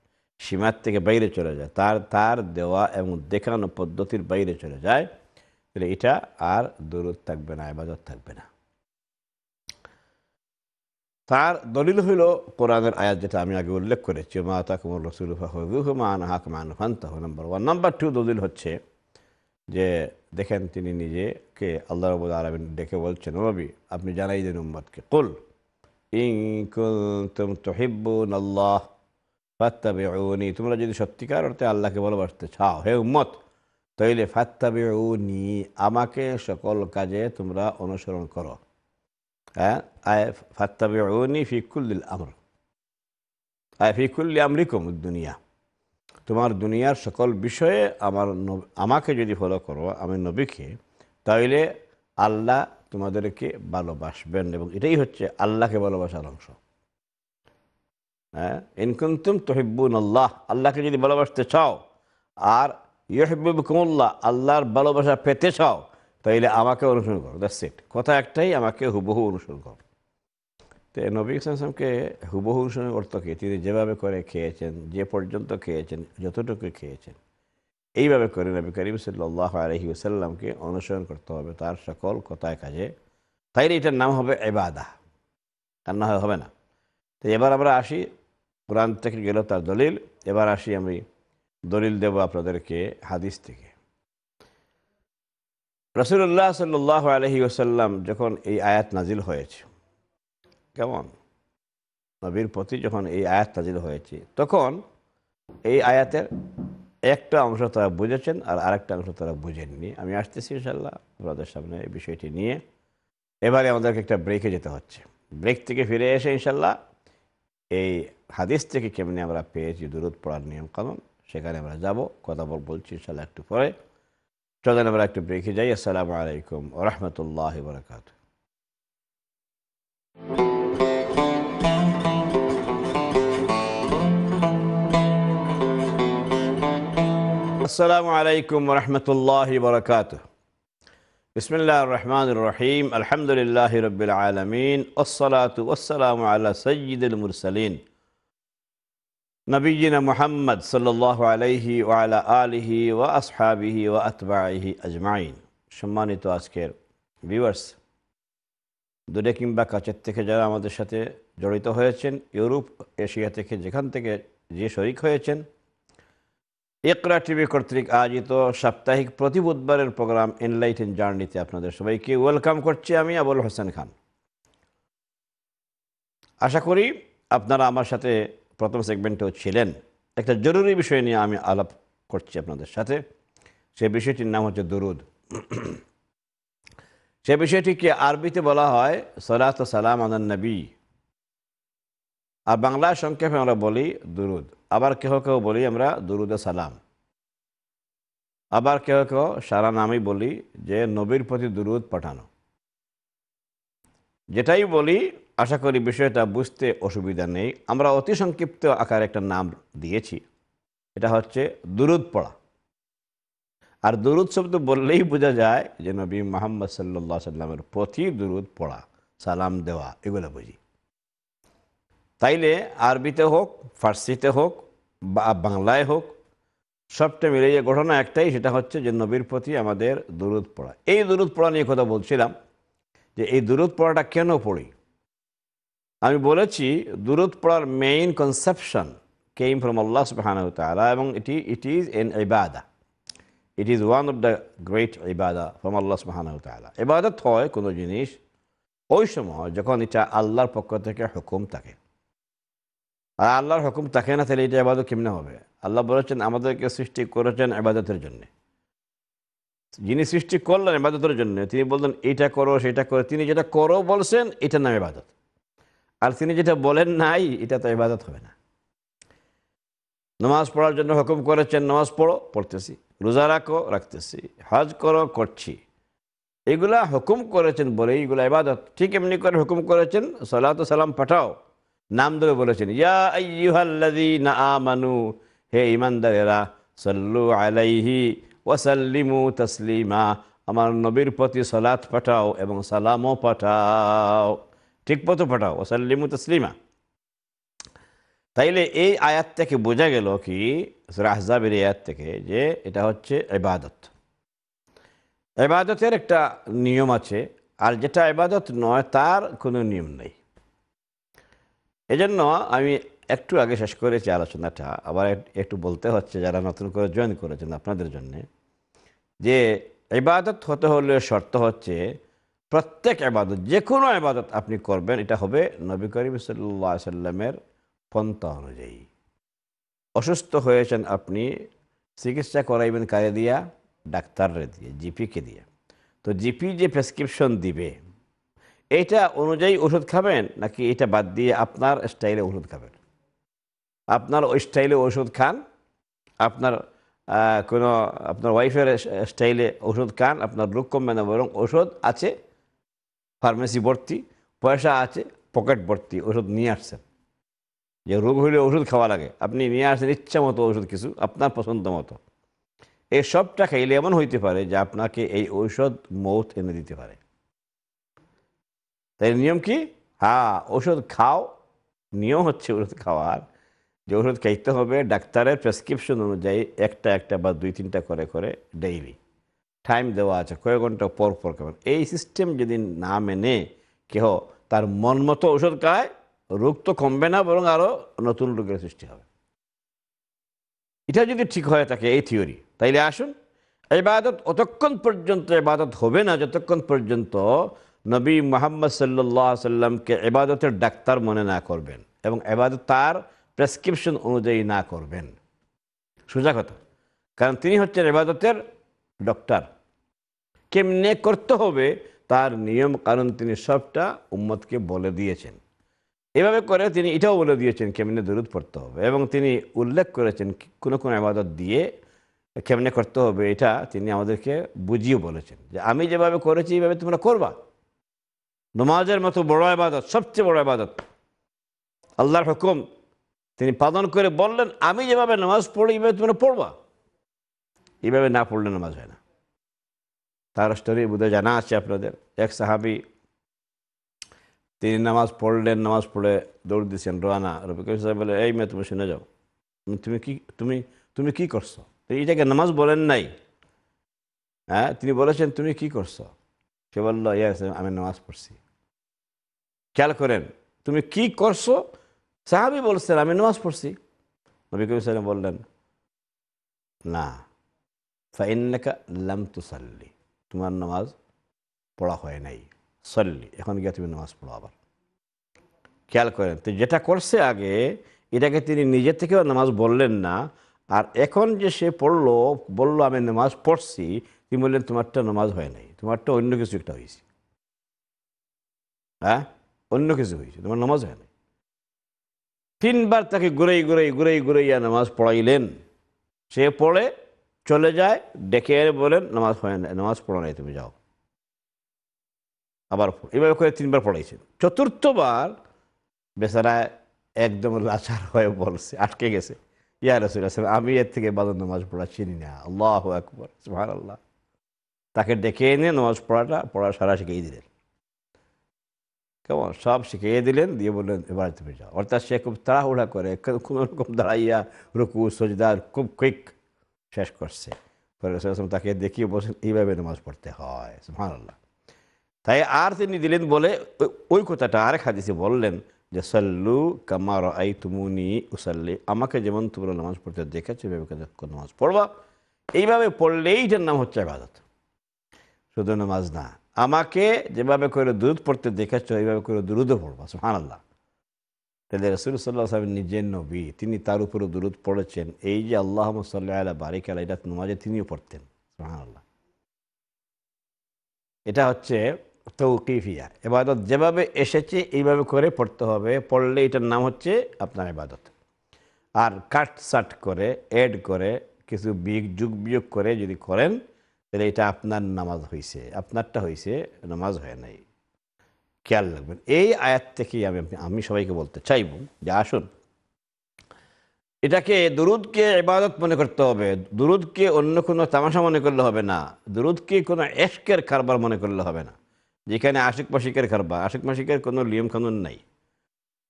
সীমার থেকে বাইরে চলে যায় তার তার দেওয়া এবং দেখানো পদ্ধতির বাইরে চলে যায় তাহলে এটা আর দূরত থাকবে না আবাদত থাকবে না তার দলিল হইল কোরআনের আয়াত যেটা আমি আগে উল্লেখ করেছি মা তাকুমুর রসুলফা হুমান মান হাক মান ফান্তাহ নম্বর ওয়ান নাম্বার টু দলিল হচ্ছে যে দেখেন তিনি নিজেকে আল্লাহ রবুল আলমিন ডেকে বলছেন রবি আপনি জানাই দেন উম্মদকে কুল ইং কুল তুম তহিব্বুন আল্লাহ ও নি তোমরা যদি সত্যিকার অর্থে আল্লাহকে ভালোবাসতে চাও হে উম্মত তাইলে ও নি আমাকে সকল কাজে তোমরা অনুসরণ করো হ্যাঁ আয় ফাত্তাবে ওনি ফিকুল্লিল আমর আয় ফিকুল্লি আমরিকুম দুনিয়া তোমার দুনিয়ার সকল বিষয়ে আমার আমাকে যদি ফলো করো আমি নবীকে তাইলে আল্লাহ তোমাদেরকে ভালোবাসবেন এবং এটাই হচ্ছে আল্লাহকে ভালোবাসার অংশ হ্যাঁ ইনকুন্তুম তহিব্বুন আল্লাহ আল্লাহকে যদি ভালোবাসতে চাও আর ইহবুব কুমুল্লাহ আল্লাহর ভালোবাসা পেতে চাও তাইলে আমাকে অনুসরণ করো দ্যাটস ইট কথা একটাই আমাকে হুবহু অনুসরণ করো তো নবী ইসলামকে হুবহু অনুসরণ করতো কি তিনি যেভাবে করে খেয়েছেন যে পর্যন্ত খেয়েছেন যতটুকু খেয়েছেন এইভাবে করে নবী করিম সাল্লাহ আলহি ওসাল্লামকে অনুসরণ করতে হবে তার সকল কথায় কাজে তাইলে এটার নাম হবে এবাদা আর না হবে না তো এবার আমরা আসি কোরআন থেকে গেল তার দলিল এবার আসি আমি দলিল দেব আপনাদেরকে হাদিস থেকে রসুল্লাহ সাল্লাহ আলহি ওসাল্লাম যখন এই আয়াত নাজিল হয়েছে কেমন নবীর প্রতি যখন এই আয়াত নাজিল হয়েছে তখন এই আয়াতের একটা অংশ তারা বুঝেছেন আর আরেকটা অংশ তারা বুঝেননি আমি আসতেছি ইনশাল্লাহ আপনাদের সামনে এই বিষয়টি নিয়ে এবারে আমাদেরকে একটা ব্রেকে যেতে হচ্ছে ব্রেক থেকে ফিরে এসে ইনশাল্লাহ এই হাদিস থেকে কেমনি আমরা পেয়েছি দূরত পড়ার নিয়মকানুন সেখানে আমরা যাব কথা বলছি ইনশাল্লাহ একটু পরে চলেন আমরা একটু ব্রেকে যাই আসসালামু আলাইকুম রহমতুল্লাহ বরকাত আসসালামু আলাইকুম রহমতুল্লাহ বরকাতুহ বিসমিল্লা রহমান রহিম আলহামদুলিল্লাহ রবিল আলমিন ওসলাতু ওসালাম আল্লাহ সঈদুল মুরসালিন নবীজিনা মোহাম্মদ সাল্লাহ আলহি ওয়ালা আলহি ও আসহাবিহি ও আতবাহি আজমাইন সম্মানিত আজকের ভিউয়ার্স দূরে কিংবা কাছের থেকে যারা আমাদের সাথে জড়িত হয়েছেন ইউরোপ এশিয়া থেকে যেখান থেকে যে শরিক হয়েছেন একরা টিভি কর্তৃক আয়োজিত সাপ্তাহিক প্রতি বুধবারের প্রোগ্রাম এনলাইটেন জার্নিতে আপনাদের সবাইকে ওয়েলকাম করছি আমি আবুল হোসেন খান আশা করি আপনারা আমার সাথে প্রথম সেগমেন্টেও ছিলেন একটা জরুরি বিষয় নিয়ে আমি আলাপ করছি আপনাদের সাথে সে বিষয়টির নাম হচ্ছে দুরুদ সে বিষয়টিকে আরবিতে বলা হয় সলাত সালাম আদান নবী আর বাংলা সংক্ষেপে আমরা বলি দুরুদ আবার কেহ কেউ বলি আমরা দুরুদে সালাম আবার কেহ কেউ সারা নামই বলি যে নবীর প্রতি দুরুদ পাঠানো যেটাই বলি আশা করি বিষয়টা বুঝতে অসুবিধা নেই আমরা অতি সংক্ষিপ্ত আকারে একটা নাম দিয়েছি এটা হচ্ছে দুরুদ পড়া আর দুরুদ শব্দ বললেই বোঝা যায় যে নবী মোহাম্মদ সাল্লা সাল্লামের প্রতি দুরুদ পড়া সালাম দেওয়া এগুলো বুঝি তাইলে আরবিতে হোক ফার্সিতে হোক বা বাংলায় হোক সবটা মিলে যে ঘটনা একটাই সেটা হচ্ছে যে নবীর প্রতি আমাদের দূরত পড়া এই দূরত পড়া নিয়ে কথা বলছিলাম যে এই দূরত পড়াটা কেন পড়ি আমি বলেছি দূরত পড়ার মেইন কনসেপশন কেইম ফ্রম আল্লাহ সুবাহান তালা এবং ইটি ইট ইজ এন ইবাদা it is one of the great ইবাদা ফ্রম আল্লাহ সুবাহান তালা ইবাদত হয় কোনো জিনিস ওই সময় যখন এটা আল্লাহর পক্ষ থেকে হুকুম থাকে আর আল্লাহর হুকুম থাকে না তাহলে এটা আবাদত কেমনে হবে আল্লাহ বলেছেন আমাদেরকে সৃষ্টি করেছেন আবাদতের জন্যে যিনি সৃষ্টি করলেন আবাদতের জন্য তিনি বললেন এটা করো সেটা করো তিনি যেটা করো বলছেন এটার নাম ইবাদত আর তিনি যেটা বলেন নাই এটা তো ইবাদত হবে না নামাজ পড়ার জন্য হুকুম করেছেন নামাজ পড়ো পড়তেছি রোজা রাখো রাখতেছি হজ করো করছি এগুলা হুকুম করেছেন বলে এইগুলা ইবাদত ঠিক এমনি করে হুকুম করেছেন সালাত সালাম পাঠাও নাম ধরে বলেছেন ইয়া আমানু হে ইমানদারেরা সল্লু আলাইহি ওয়াসাল্লিমু তসলিমা আমার নবীর প্রতি সালাত পাঠাও এবং সালামও পাঠাও ঠিক মতো পাঠাও ওসাল্লিমু তসলিমা তাইলে এই আয়াত থেকে বোঝা গেল কি রাহজাবের আয়াত থেকে যে এটা হচ্ছে এবাদত এবাদতের একটা নিয়ম আছে আর যেটা এবাদত নয় তার কোনো নিয়ম নেই এজন্য আমি একটু আগে শেষ করেছি আলোচনাটা আবার একটু বলতে হচ্ছে যারা নতুন করে জয়েন করেছেন আপনাদের জন্যে যে এবাদত হতে হলে শর্ত হচ্ছে প্রত্যেক এবাদত যে কোনো এবাদত আপনি করবেন এটা হবে নবী করিম সাল্লা সাল্লামের পন্থা অনুযায়ী অসুস্থ হয়েছেন আপনি চিকিৎসা করাইবেন কারে দিয়া ডাক্তাররে দিয়ে জিপিকে দিয়ে তো জিপি যে প্রেসক্রিপশন দিবে এটা অনুযায়ী ওষুধ খাবেন নাকি এটা বাদ দিয়ে আপনার স্টাইলে ওষুধ খাবেন আপনার ওই স্টাইলে ওষুধ খান আপনার কোনো আপনার ওয়াইফের স্টাইলে ওষুধ খান আপনার রোগ কমবে না বরং ওষুধ আছে ফার্মেসি ভর্তি পয়সা আছে পকেট ভর্তি ওষুধ নিয়ে আসছেন যে রোগ হইলে ওষুধ খাওয়া লাগে আপনি নিয়ে আসেন ইচ্ছা মতো ওষুধ কিছু আপনার পছন্দ মতো এই সবটা খাইলে এমন হইতে পারে যে আপনাকে এই ঔষধ মৌত এনে দিতে পারে তাই নিয়ম কি হ্যাঁ ওষুধ খাও নিয়ম হচ্ছে ওষুধ খাওয়ার যে ওষুধ খাইতে হবে ডাক্তারের প্রেসক্রিপশন অনুযায়ী একটা একটা বা দুই তিনটা করে করে ডেইলি টাইম দেওয়া আছে কয়েক ঘন্টা পর পর খাবেন এই সিস্টেম যদি না মেনে কেহ তার মন মতো ওষুধ খায় রোগ তো কমবে না বরং আরও নতুন রোগের সৃষ্টি হবে এটা যদি ঠিক হয়ে থাকে এই থিওরি তাইলে আসুন এবাদত অতক্ষণ পর্যন্ত এবাদত হবে না যতক্ষণ পর্যন্ত নবী মোহাম্মদ সাল্লাহ সাল্লামকে এবাদতের ডাক্তার মনে না করবেন এবং এবাদত তার প্রেসক্রিপশন অনুযায়ী না করবেন সোজা কথা কারণ তিনি হচ্ছেন এবাদতের ডক্টর কেমনে করতে হবে তার নিয়ম কারণ তিনি সবটা উম্মতকে বলে দিয়েছেন এভাবে করে তিনি এটাও বলে দিয়েছেন কেমনে দূরত পড়তে হবে এবং তিনি উল্লেখ করেছেন কোনো কোনো আবাদত দিয়ে কেমনে করতে হবে এটা তিনি আমাদেরকে বুঝিয়ে বলেছেন যে আমি যেভাবে করেছি এইভাবে তোমরা করবা নমাজের মতো বড় আবাদত সবচেয়ে বড় আবাদত আল্লাহর হুকুম তিনি পালন করে বললেন আমি যেভাবে নামাজ পড়ি এইভাবে তুমি পড়বা এইভাবে না পড়লে নামাজ হয় না তার স্টোরি বোধহয় জানা আছে আপনাদের এক সাহাবি তিনি নামাজ পড়লেন নামাজ পড়ে দৌড় দিয়েছেন রোয়ানা রবিকা সাহেব বলে এই মেয়ে তুমি শুনে যাও তুমি কি তুমি তুমি কি করছো এইটাকে নামাজ বলেন নাই হ্যাঁ তিনি বলেছেন তুমি কি করছো সে বললো ইয়ে আমি নামাজ পড়ছি খেয়াল করেন তুমি কি করছো সাহাবি বলছেন আমি নামাজ পড়ছি নবী কবি সালাম বললেন না ফাইনাকা লাম সাল্লি তোমার নামাজ পড়া হয় নাই সল্লি এখন গিয়ে তুমি নামাজ পড়ো আবার খেয়াল করেন তো যেটা করছে আগে এটাকে তিনি নিজের থেকেও নামাজ বললেন না আর এখন যে সে পড়লো বলল আমি নামাজ পড়ছি তিনি বললেন তোমারটা নামাজ হয় নাই তোমারটা অন্য কিছু একটা হয়েছে হ্যাঁ অন্য কিছু হয়েছে তোমার নামাজ হয় না তিনবার তাকে ঘুরাই ঘুরাই ঘুরাই ঘুরাইয়া নামাজ পড়াইলেন সে পড়ে চলে যায় ডেকে এনে বলেন নামাজ হয় না নামাজ পড়ো নাই তুমি যাও আবার এভাবে করে তিনবার পড়াইছেন চতুর্থবার বেচারা একদম লাচার হয়ে বলছে আটকে গেছে ইয়া রসুল আমি এর থেকে বাদ নামাজ পড়া চিনি না আল্লাহ আকবর আল্লাহ তাকে ডেকে এনে নামাজ পড়াটা পড়া সারা শিখিয়ে দিলেন কেমন সব শিখিয়ে দিলেন দিয়ে বললেন এবার তুমি যাও অর্থাৎ সে খুব তাড়াহুড়া করে কোনো রকম দাঁড়াইয়া রুকু সজদার খুব কুইক শেষ করছে পরে তাকে দেখিয়ে বসে এইভাবে নামাজ পড়তে হয় সুহানাল্লাহ তাই আর তিনি দিলেন বলে ওই কথাটা আরেক হাদিসে বললেন যে সাল্লু কামার আই তুমুনি উসাল্লি আমাকে যেমন তোমরা নামাজ পড়তে দেখেছো এইভাবে নামাজ পড়বা এইভাবে পড়লেই যার নাম হচ্ছে আবাদত শুধু নামাজ না আমাকে যেভাবে করে দুরুদ পড়তে দেখেছ এইভাবে করে দুরুদও পড়বা সুহান আল্লাহ তাহলে রসুল সাল্লাহ সাহেব নিজের নবী তিনি তার উপরে দুরুদ পড়েছেন এই যে আল্লাহ সাল্লাহ আল্লাহ বারিক আল্লাহ এটা নোয়াজে তিনিও পড়তেন সুহান আল্লাহ এটা হচ্ছে তৌকিফিয়া এবাদত যেভাবে এসেছে এইভাবে করে পড়তে হবে পড়লে এটার নাম হচ্ছে আপনার এবাদত আর কাট সাট করে এড করে কিছু বিগ যুগ বিয়োগ করে যদি করেন তাহলে এটা আপনার নামাজ হয়েছে আপনারটা হয়েছে নামাজ হয় নাই খেয়াল রাখবেন এই আয়াত থেকেই আমি আমি সবাইকে বলতে চাইব যে আসুন এটাকে দুরুদকে ইবাদত মনে করতে হবে দুরুদকে অন্য কোনো তামাশা মনে করলে হবে না দুরুদকে কোনো এশকের কারবার মনে করলে হবে না যেখানে আশিক মাসিকের কারবার আশিক মাসিকের কোনো নিয়ম কানুন নাই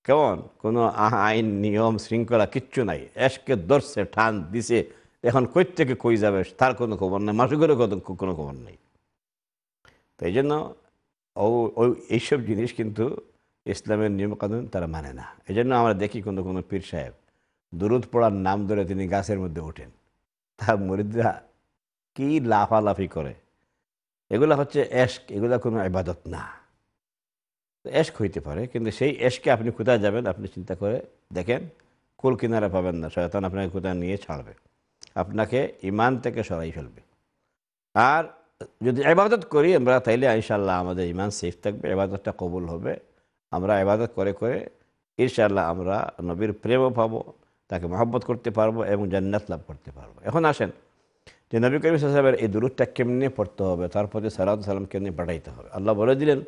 কেমন কোনো আইন নিয়ম শৃঙ্খলা কিচ্ছু নাই এশকে দর্শে ঠান দিছে এখন কই থেকে কই যাবে তার কোনো খবর নেই মাসুকেরও কোনো খবর নেই তো এই জন্য ও এইসব জিনিস কিন্তু ইসলামের নিয়ম কানুন তারা মানে না এই জন্য আমরা দেখি কোনো কোনো পীর সাহেব দুরুদ পড়ার নাম ধরে তিনি গাছের মধ্যে ওঠেন তা মরিদরা কি লাফালাফি করে এগুলা হচ্ছে এশক এগুলা কোনো ইবাদত না এশক হইতে পারে কিন্তু সেই এশকে আপনি কোথায় যাবেন আপনি চিন্তা করে দেখেন কুল কিনারা পাবেন না শয়তান আপনাকে কোথায় নিয়ে ছাড়বে আপনাকে ইমান থেকে সরাই ফেলবে আর যদি এবাদত করি আমরা তাইলে ইনশাল্লাহ আমাদের ইমান সেফ থাকবে এবাদতটা কবুল হবে আমরা এবাদত করে করে ইনশাল্লাহ আমরা নবীর প্রেমও পাবো তাকে মহব্বত করতে পারবো এবং জান্নাত লাভ করতে পারবো এখন আসেন যে নবী করিম সাহেবের এই দূরটা কেমনে পড়তে হবে তার প্রতি সালাদ সালাম কেমনি পাঠাইতে হবে আল্লাহ বলে দিলেন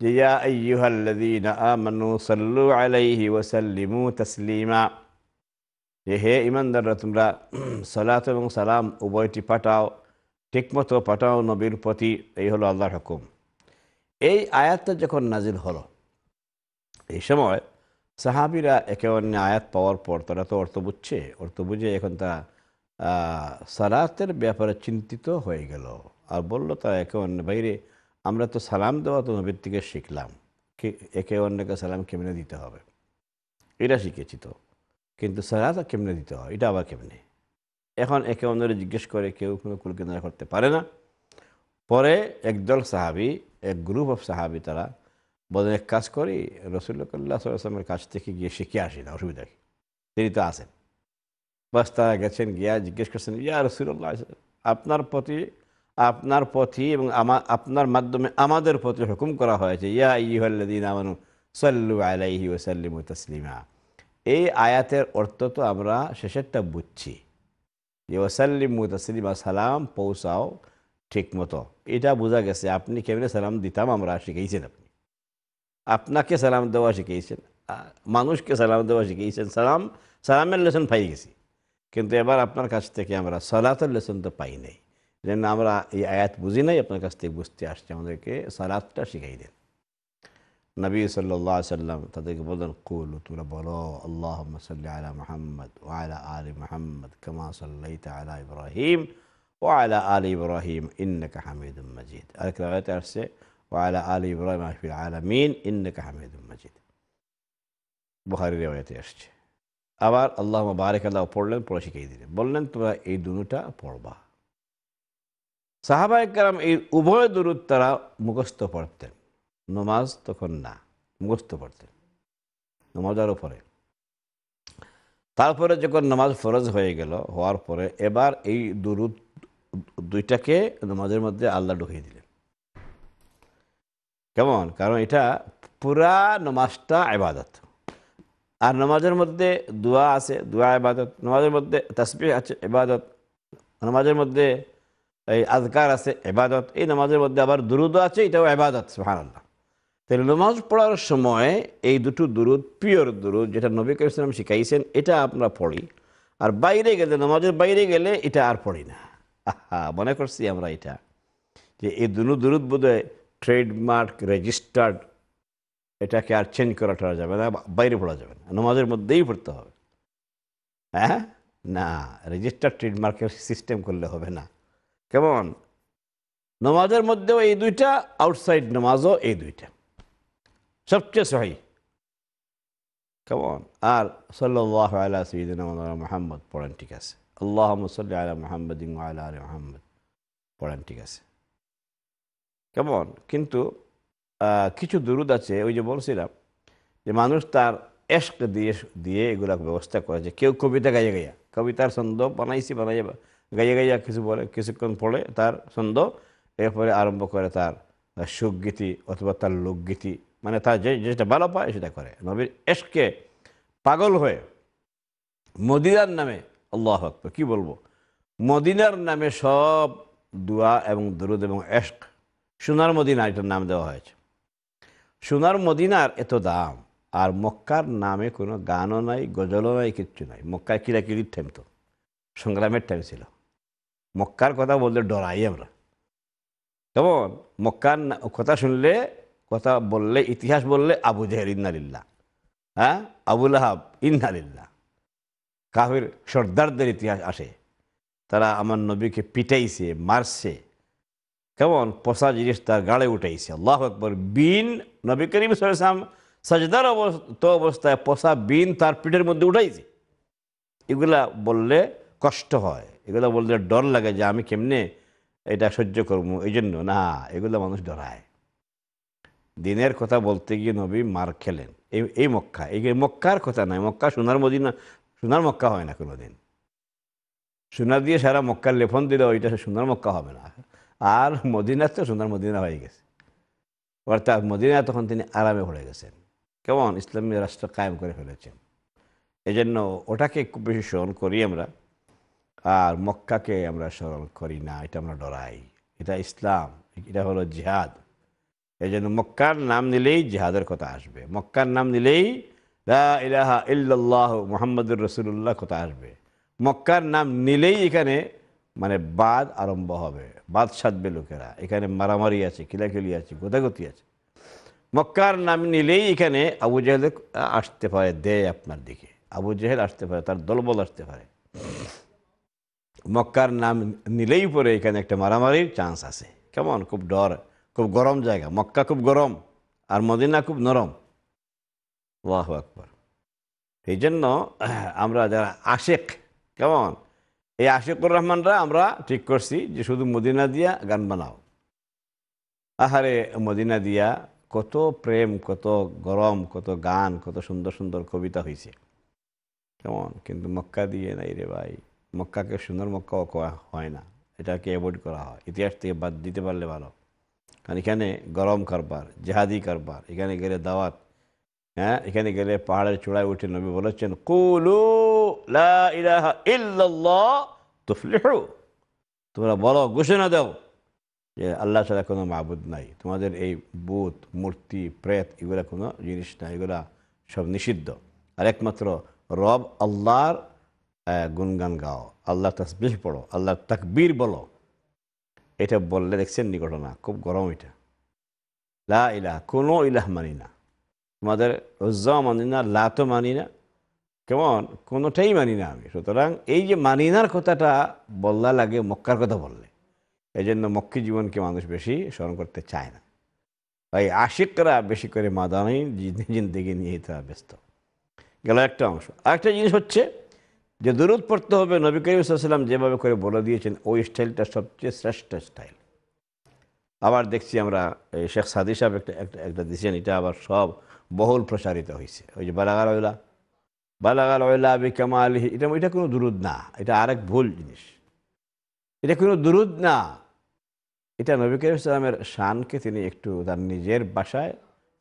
যে ইয়া আইয়ুহাল্লাযীনা আমানু সাল্লু আলাইহি ওয়া সাল্লিমু তাসলিমা যে হে ইমানদাররা তোমরা [CLEARS THROAT] সালাত এবং সালাম উভয়টি পাঠাও ঠিকমতো পাঠাও নবীর প্রতি এই হলো আল্লাহর হুকুম এই আয়াতটা যখন নাজিল হলো এই সময় সাহাবিরা একে অন্য আয়াত পাওয়ার পর তারা তো অর্থ বুঝছে অর্থ বুঝে এখন তারা সালাতের ব্যাপারে চিন্তিত হয়ে গেল আর বলল তারা একে অন্য বাইরে আমরা তো সালাম দেওয়া তো নবীর থেকে শিখলাম কি একে অন্যকে সালাম কেমনে দিতে হবে এটা শিখেছি তো কিন্তু সালাত কেমনে দিতে হয় এটা আবার কেমনে এখন একে অন্যরে জিজ্ঞেস করে কেউ কোনো কুলকেন্দ্রা করতে পারে না পরে একদল সাহাবি এক গ্রুপ অফ সাহাবি তারা বলেন এক কাজ করি রসুল্লাহ সাল্লামের কাছ থেকে গিয়ে শিখে আসি না অসুবিধা কি তিনি তো আসেন বাস তারা গেছেন গিয়া জিজ্ঞেস করছেন ইয়া রসুল্লাহ আপনার প্রতি আপনার পথি এবং আমা আপনার মাধ্যমে আমাদের প্রতি হুকুম করা হয়েছে ইয়া ইহ্লাদিন আমানু সাল্লু আলাইহি সাল্লিম তসলিমা এই আয়াতের অর্থ তো আমরা শেষেরটা বুঝছি যে ওসাল্লিমু তাসলিমা সালাম পৌঁছাও ঠিক মতো এটা বোঝা গেছে আপনি কেমনে সালাম দিতাম আমরা শিখিয়েছেন আপনি আপনাকে সালাম দেওয়া শিখিয়েছেন মানুষকে সালাম দেওয়া শিখিয়েছেন সালাম সালামের লেসন পাই গেছি কিন্তু এবার আপনার কাছ থেকে আমরা সালাতের লেসন তো পাই নাই যেন আমরা এই আয়াত বুঝি নাই আপনার কাছ থেকে বুঝতে আসছি আমাদেরকে সালাদটা শিখাই দেন النبي صلى الله عليه وسلم تدك بدن قول طول بلو اللهم صل على محمد وعلى آل محمد كما صليت على إبراهيم وعلى آل إبراهيم إنك حميد مجيد أكرا غير وعلى آل إبراهيم في العالمين إنك حميد مجيد بخاري رواية أرسي أبار اللهم بارك الله وبرلن برشي كي ديري برلن تبا إي دونوتا بربا صحابة الكرام إي أبوي دروت ترى مقصد برتن নমাজ তখন না মুখস্থ পড়তেন নমাজার উপরে তারপরে যখন নামাজ ফরজ হয়ে গেল হওয়ার পরে এবার এই দুরুদ দুইটাকে নামাজের মধ্যে আল্লাহ ঢুকিয়ে দিলেন কেমন কারণ এটা পুরা নামাজটা আবাদত আর নামাজের মধ্যে দোয়া আছে দোয়া আবাদত নামাজের মধ্যে তাসবিহ আছে এবাদত নামাজের মধ্যে এই আজকার আছে এবাদত এই নামাজের মধ্যে আবার দুরুদও আছে এটাও এবাদত সুহান আল্লাহ তাহলে নামাজ পড়ার সময় এই দুটো দুরুদ পিওর দুরুদ যেটা নবী ইসলাম শিখাইছেন এটা আমরা পড়ি আর বাইরে গেলে নামাজের বাইরে গেলে এটা আর পড়ি না আহা মনে করছি আমরা এটা যে এই দুনু দুরুদ বোধহয় ট্রেডমার্ক রেজিস্টার্ড এটাকে আর চেঞ্জ করা যাবে না বাইরে পড়া যাবে না নামাজের মধ্যেই পড়তে হবে হ্যাঁ না রেজিস্টার ট্রেডমার্কের সিস্টেম করলে হবে না কেমন নামাজের মধ্যেও এই দুইটা আউটসাইড নামাজও এই দুইটা সবচেয়ে সহি কেমন আর সাল্লাহ আল্লাহ সঈদিন মোহাম্মদ পড়েন ঠিক আছে আল্লাহ সাল্লি আল্লাহ মোহাম্মদ আল্লাহ আলী মোহাম্মদ পড়েন ঠিক আছে কেমন কিন্তু কিছু দুরুদ আছে ওই যে বলছিলাম যে মানুষ তার এশক দিয়ে দিয়ে এগুলা ব্যবস্থা করেছে কেউ কবিতা গাইয়ে গাইয়া কবিতার ছন্দ বানাইছি বানাইয়া গাইয়ে গাইয়া কিছু বলে কিছুক্ষণ পড়ে তার ছন্দ এরপরে আরম্ভ করে তার সুখগীতি অথবা তার লোকগীতি মানে তার যে যেটা ভালো পায় সেটা করে নবীর এশকে পাগল হয়ে মদিনার নামে আল্লাহ আকবর কি বলবো মদিনার নামে সব দোয়া এবং দরুদ এবং এশক সোনার মদিনা এটার নাম দেওয়া হয়েছে সোনার মদিনার এত দাম আর মক্কার নামে কোনো গানও নাই গজলও নাই কিচ্ছু নাই মক্কায় কিরাকিরির ঠেম তো সংগ্রামের ঠেম ছিল মক্কার কথা বলতে ডরাই আমরা কেমন মক্কার কথা শুনলে কথা বললে ইতিহাস বললে আবু জাহের ইন্নালিল্লা হ্যাঁ আবুল আহাব ইন্নালিল্লা কাফের সর্দারদের ইতিহাস আসে তারা আমার নবীকে পিটাইছে মারছে কেমন পচা জিনিস তার গাড়ে উঠাইছে আল্লাহ আকবর বিন নবী করিম সালাম সাজদার অবস্থ অবস্থায় পচা বিন তার পিঠের মধ্যে উঠাইছে এগুলা বললে কষ্ট হয় এগুলো বললে ডর লাগে যে আমি কেমনে এটা সহ্য করবো এই জন্য না এগুলো মানুষ ডরায় দিনের কথা বলতে গিয়ে নবী মার খেলেন এই এই মক্কা এই মক্কার কথা নয় মক্কা সোনার মদিনা সোনার মক্কা হয় না কোনোদিন সোনার সোনা দিয়ে সারা মক্কার লেফন দিল ওইটা সোনার মক্কা হবে না আর মদিনা তো সোনার মদিনা হয়ে গেছে অর্থাৎ মদিনা তখন তিনি আরামে পড়ে গেছেন কেমন ইসলামী রাষ্ট্র কায়েম করে ফেলেছেন এজন্য ওটাকে খুব বেশি স্মরণ করি আমরা আর মক্কাকে আমরা স্মরণ করি না এটা আমরা ডরাই এটা ইসলাম এটা হলো জিহাদ এই জন্য মক্কার নাম নিলেই জেহাদের কথা আসবে মক্কার নাম নিলেই ইলাহা ইল্লাহ মোহাম্মদুর রসুল্লাহ কথা আসবে মক্কার নাম নিলেই এখানে মানে বাদ আরম্ভ হবে বাদ সাধবে লোকেরা এখানে মারামারি আছে খিলাখিলি আছে গোদাগতি আছে মক্কার নাম নিলেই এখানে আবু জাহেদ আসতে পারে দেয় আপনার দিকে আবু জাহেদ আসতে পারে তার দলবল আসতে পারে মক্কার নাম নিলেই পরে এখানে একটা মারামারির চান্স আছে কেমন খুব ডর খুব গরম জায়গা মক্কা খুব গরম আর মদিনা খুব নরম ওয়াহ আকবর এই জন্য আমরা যারা আশেক কেমন এই আশেকুর রহমানরা আমরা ঠিক করছি যে শুধু মদিনা দিয়া গান বানাও আহারে মদিনা দিয়া কত প্রেম কত গরম কত গান কত সুন্দর সুন্দর কবিতা হয়েছে কেমন কিন্তু মক্কা দিয়ে নাই রে ভাই মক্কাকে সুন্দর মক্কাও হয় না এটাকে অ্যাভয়েড করা হয় ইতিহাস থেকে বাদ দিতে পারলে ভালো কারণ এখানে গরম কারবার জেহাদি কারবার এখানে গেলে দাওয়াত হ্যাঁ এখানে গেলে পাহাড়ের চূড়ায় উঠে নবী বলেছেন তোমরা বলো ঘোষণা দাও যে আল্লাহ ছাড়া কোনো মাহবুদ নাই তোমাদের এই বুথ মূর্তি প্রেত এগুলা কোনো জিনিস না এগুলা সব নিষিদ্ধ আর একমাত্র রব আল্লাহর গুনগান গাও আল্লাহ তসবিহ পড়ো আল্লাহ তাকবীর বলো এটা বললে দেখছেন নিকটনা খুব গরম এটা লা ইলাহ কোনো ইলাহ মানি না তোমাদের রজ্জা মানি না লা তো মানি না কেমন কোনোটাই মানি না আমি সুতরাং এই যে মানিনার কথাটা বললা লাগে মক্কার কথা বললে এই জন্য মক্কি জীবনকে মানুষ বেশি স্মরণ করতে চায় না তাই আশিকরা বেশি করে মাদানি জিন্দিগি নিয়ে তারা ব্যস্ত গেল একটা অংশ আরেকটা জিনিস হচ্ছে যে দূরত পড়তে হবে নবী করিম সাল্লাম যেভাবে করে বলে দিয়েছেন ওই স্টাইলটা সবচেয়ে শ্রেষ্ঠ স্টাইল আবার দেখছি আমরা এই শেখ সাদি সাহেব একটা একটা একটা দিয়েছেন এটা আবার সব বহুল প্রসারিত হয়েছে ওই যে বালাগাল ওয়লা বালাগাল ওয়লা বি আলি এটা এটা কোনো দুরুদ না এটা আরেক ভুল জিনিস এটা কোনো দুরুদ না এটা নবী করিম শানকে তিনি একটু তার নিজের বাসায়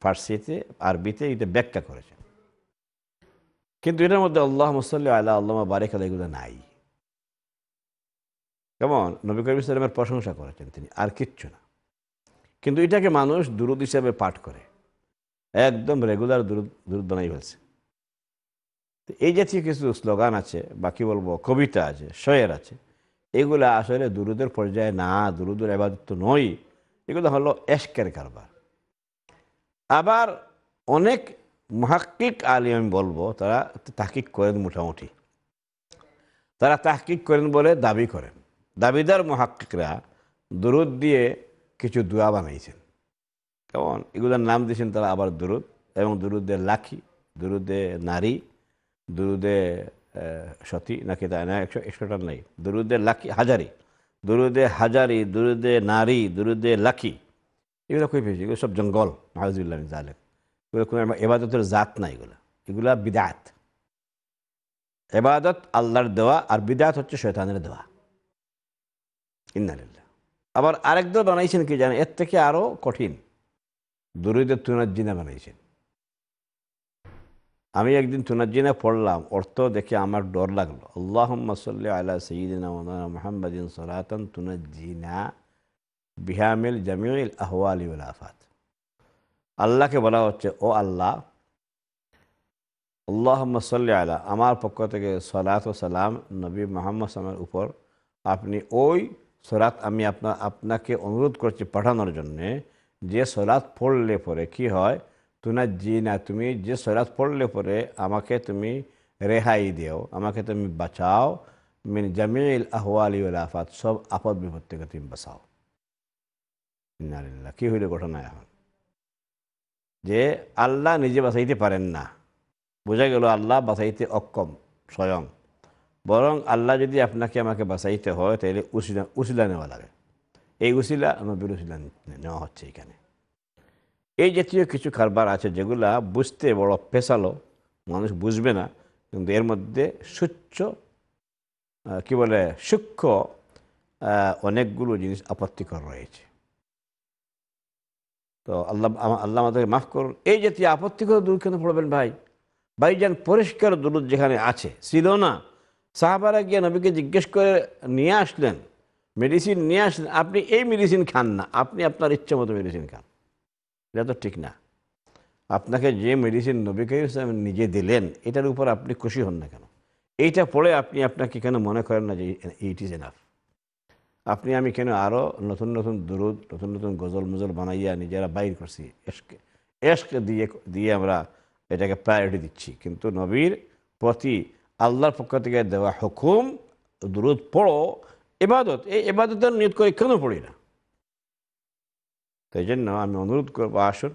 ফার্সিতে আরবিতে এটা ব্যাখ্যা করেছেন কিন্তু এটার মধ্যে আল্লাহ মুসল্লি আল্লাহ আল্লাহ বারেক আলাই এগুলো নাই কেমন নবী করিম ইসলামের প্রশংসা করেছেন তিনি আর কিচ্ছু না কিন্তু এটাকে মানুষ দুরুদ হিসাবে পাঠ করে একদম রেগুলার দুরুদ দুরুদ বানাই ফেলছে এই জাতীয় কিছু স্লোগান আছে বাকি বলবো কবিতা আছে শয়ের আছে এগুলো আসলে দুরুদের পর্যায়ে না দুরুদের এবাদত নয় এগুলো হলো এশকের কারবার আবার অনেক মহাক্কিক আলী আমি বলবো তারা তাহকিক করেন মোটামুটি তারা তাহকিক করেন বলে দাবি করেন দাবিদার মহাক্কিকরা দুরুদ দিয়ে কিছু দোয়া বানাইছেন কেমন এগুলোর নাম দিয়েছেন তারা আবার দুরুদ এবং দুরুদে লাখি দুরুদে নারী দুরুদে সতী নাকি তাই না একশো একশোটা নেই দুরুদে লাখি হাজারি দুরুদে হাজারি দূরদে নারী দূরদে লাখি এগুলো কই পেয়েছি এগুলো সব জঙ্গল মাহাজুল্লাহ জালেক কোনো এবাদতের জাত না এগুলো এগুলো বিদাত এবাদত আল্লাহর দেওয়া আর বিদাত হচ্ছে শৈতানের দেওয়া ইন্নালিল্লা আবার আরেক দল বানাইছেন কি জানেন এর থেকে আরও কঠিন দুরুদের তুনাজ্জিনা বানাইছেন আমি একদিন তুনাজ্জিনা পড়লাম অর্থ দেখে আমার ডর লাগলো আল্লাহ সাল্লি আল্লাহ সঈদিনা মোহাম্মদিন সলাতন তুনাজ্জিনা বিহামিল জামিউল আহওয়ালি আফাত আল্লাহকে বলা হচ্ছে ও আল্লাহ আল্লাহ সাল্লি আলা আমার পক্ষ থেকে সলাত ও সালাম নবী মোহাম্মদ সালামের উপর আপনি ওই সরাত আমি আপনার আপনাকে অনুরোধ করছি পাঠানোর জন্যে যে সরাত পড়লে পরে কি হয় তুনা জি না তুমি যে সরাত পড়লে পরে আমাকে তুমি রেহাই দেও আমাকে তুমি বাঁচাও মিন জামিল আহওয়ালি আফাত সব আপদ বিপদ থেকে তুমি বাঁচাও কি হইলে ঘটনা এখন যে আল্লাহ নিজে বাঁচাইতে পারেন না বোঝা গেল আল্লাহ বাঁচাইতে অক্ষম স্বয়ং বরং আল্লাহ যদি আপনাকে আমাকে বাঁচাইতে হয় তাহলে উশিলা উশিলা নেওয়া লাগে এই উশিলা নবীর উশিলা নেওয়া হচ্ছে এখানে এই জাতীয় কিছু কারবার আছে যেগুলা বুঝতে বড় পেশালো মানুষ বুঝবে না কিন্তু এর মধ্যে সুচ্ছ কি বলে সূক্ষ্ম অনেকগুলো জিনিস আপত্তিকর রয়েছে তো আল্লাহ আল্লাহ আমাদেরকে মাফ করুন এই জাতীয় আপত্তিকর দূর কেন পড়বেন ভাই ভাই যান পরিষ্কার দুরুদ যেখানে আছে ছিল না সাহাবারা গিয়ে নবীকে জিজ্ঞেস করে নিয়ে আসলেন মেডিসিন নিয়ে আসলেন আপনি এই মেডিসিন খান না আপনি আপনার ইচ্ছে মতো মেডিসিন খান এটা তো ঠিক না আপনাকে যে মেডিসিন নবীকে নিজে দিলেন এটার উপর আপনি খুশি হন না কেন এইটা পড়ে আপনি আপনাকে কেন মনে করেন না যে ইট ইজ এনাফ আপনি আমি কেন আরও নতুন নতুন দুরুদ নতুন নতুন গজল মজল বানাইয়া নিজেরা বাইর করছি এশকে এসকে দিয়ে দিয়ে আমরা এটাকে প্রায়োরিটি দিচ্ছি কিন্তু নবীর প্রতি আল্লাহর পক্ষ থেকে দেওয়া হুকুম দুরুদ পড়ো এবাদত এই এবাদতের নিয়ত করে কেন পড়ি না তাই জন্য আমি অনুরোধ করবো আসুন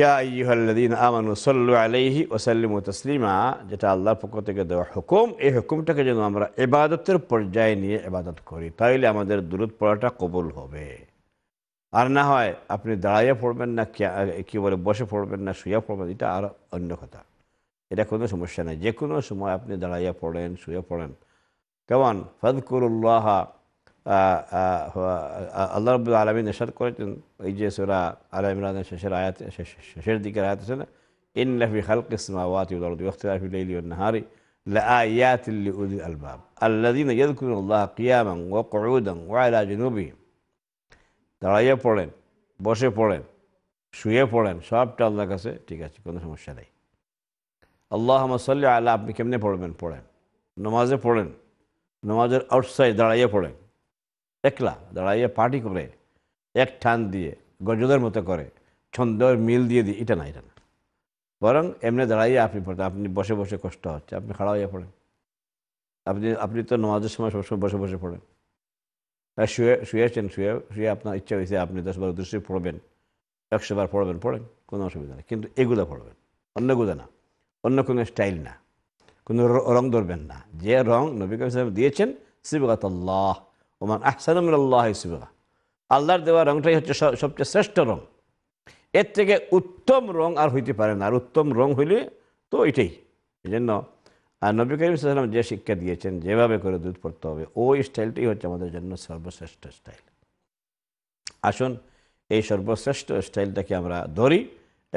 ইয়া ইহল্লাদিন আমানু সল্লু আলাইহি ওসাল্লিম তসলিমা যেটা আল্লাহর পক্ষ থেকে দেওয়া হুকুম এই হুকুমটাকে যেন আমরা এবাদতের পর্যায়ে নিয়ে এবাদত করি তাইলে আমাদের দূরত পড়াটা কবুল হবে আর না হয় আপনি দাঁড়াইয়া পড়বেন না কী বলে বসে পড়বেন না শুয়ে পড়বেন এটা আর অন্য কথা এটা কোনো সমস্যা নাই যে কোনো সময় আপনি দাঁড়াইয়া পড়েন শুয়ে পড়েন কেমন ফজকুরুল্লাহা আল্লাহ রব আলমিন এরশাদ করেছেন এই যে সুরা আল ইমরানের শেষের আয়াত শেষের দিকের আয়াত আছে না ইন লাফি খালক ইসমাওয়াত ইউদারদি লাইলি ওয়ান নাহারি لآيات لأولي الألباب الذين يذكرون الله قياما وقعودا وعلى جنوبهم দাঁড়াইয়া পড়েন বসে পড়েন শুয়ে পড়েন সবটা আল্লাহর কাছে ঠিক আছে কোনো সমস্যা নেই আল্লাহ সাল্লি আল্লাহ আপনি কেমনে পড়বেন পড়েন নমাজে পড়েন নমাজের আউটসাইড দাঁড়াইয়া পড়েন একলা দাঁড়াইয়ে পার্টি করে এক ঠান দিয়ে গজলের মতো করে ছন্দর মিল দিয়ে দিই এটা না এটা না বরং এমনি দাঁড়াইয়ে আপনি পড়েন আপনি বসে বসে কষ্ট হচ্ছে আপনি খাড়া হয়ে পড়েন আপনি আপনি তো নমাজের সময় সবসময় বসে বসে পড়েন শুয়ে শুয়েছেন শুয়ে শুয়ে আপনার ইচ্ছা হয়েছে আপনি দশ বারো দুশো পড়বেন একশো বার পড়বেন পড়েন কোনো অসুবিধা নেই কিন্তু এগুলো পড়বেন অন্যগুলো না অন্য কোনো স্টাইল না কোনো রং ধরবেন না যে রং নবী কালাম দিয়েছেন সিবগাত আল্লাহ ওমান আহসানমুল্লাহ সুবাহ আল্লাহর দেওয়া রংটাই হচ্ছে সবচেয়ে শ্রেষ্ঠ রং এর থেকে উত্তম রং আর হইতে পারে না আর উত্তম রং হইলে তো এটাই এই জন্য আর নবী করিম সাল্লাম যে শিক্ষা দিয়েছেন যেভাবে করে দুধ পড়তে হবে ওই স্টাইলটাই হচ্ছে আমাদের জন্য সর্বশ্রেষ্ঠ স্টাইল আসুন এই সর্বশ্রেষ্ঠ স্টাইলটাকে আমরা ধরি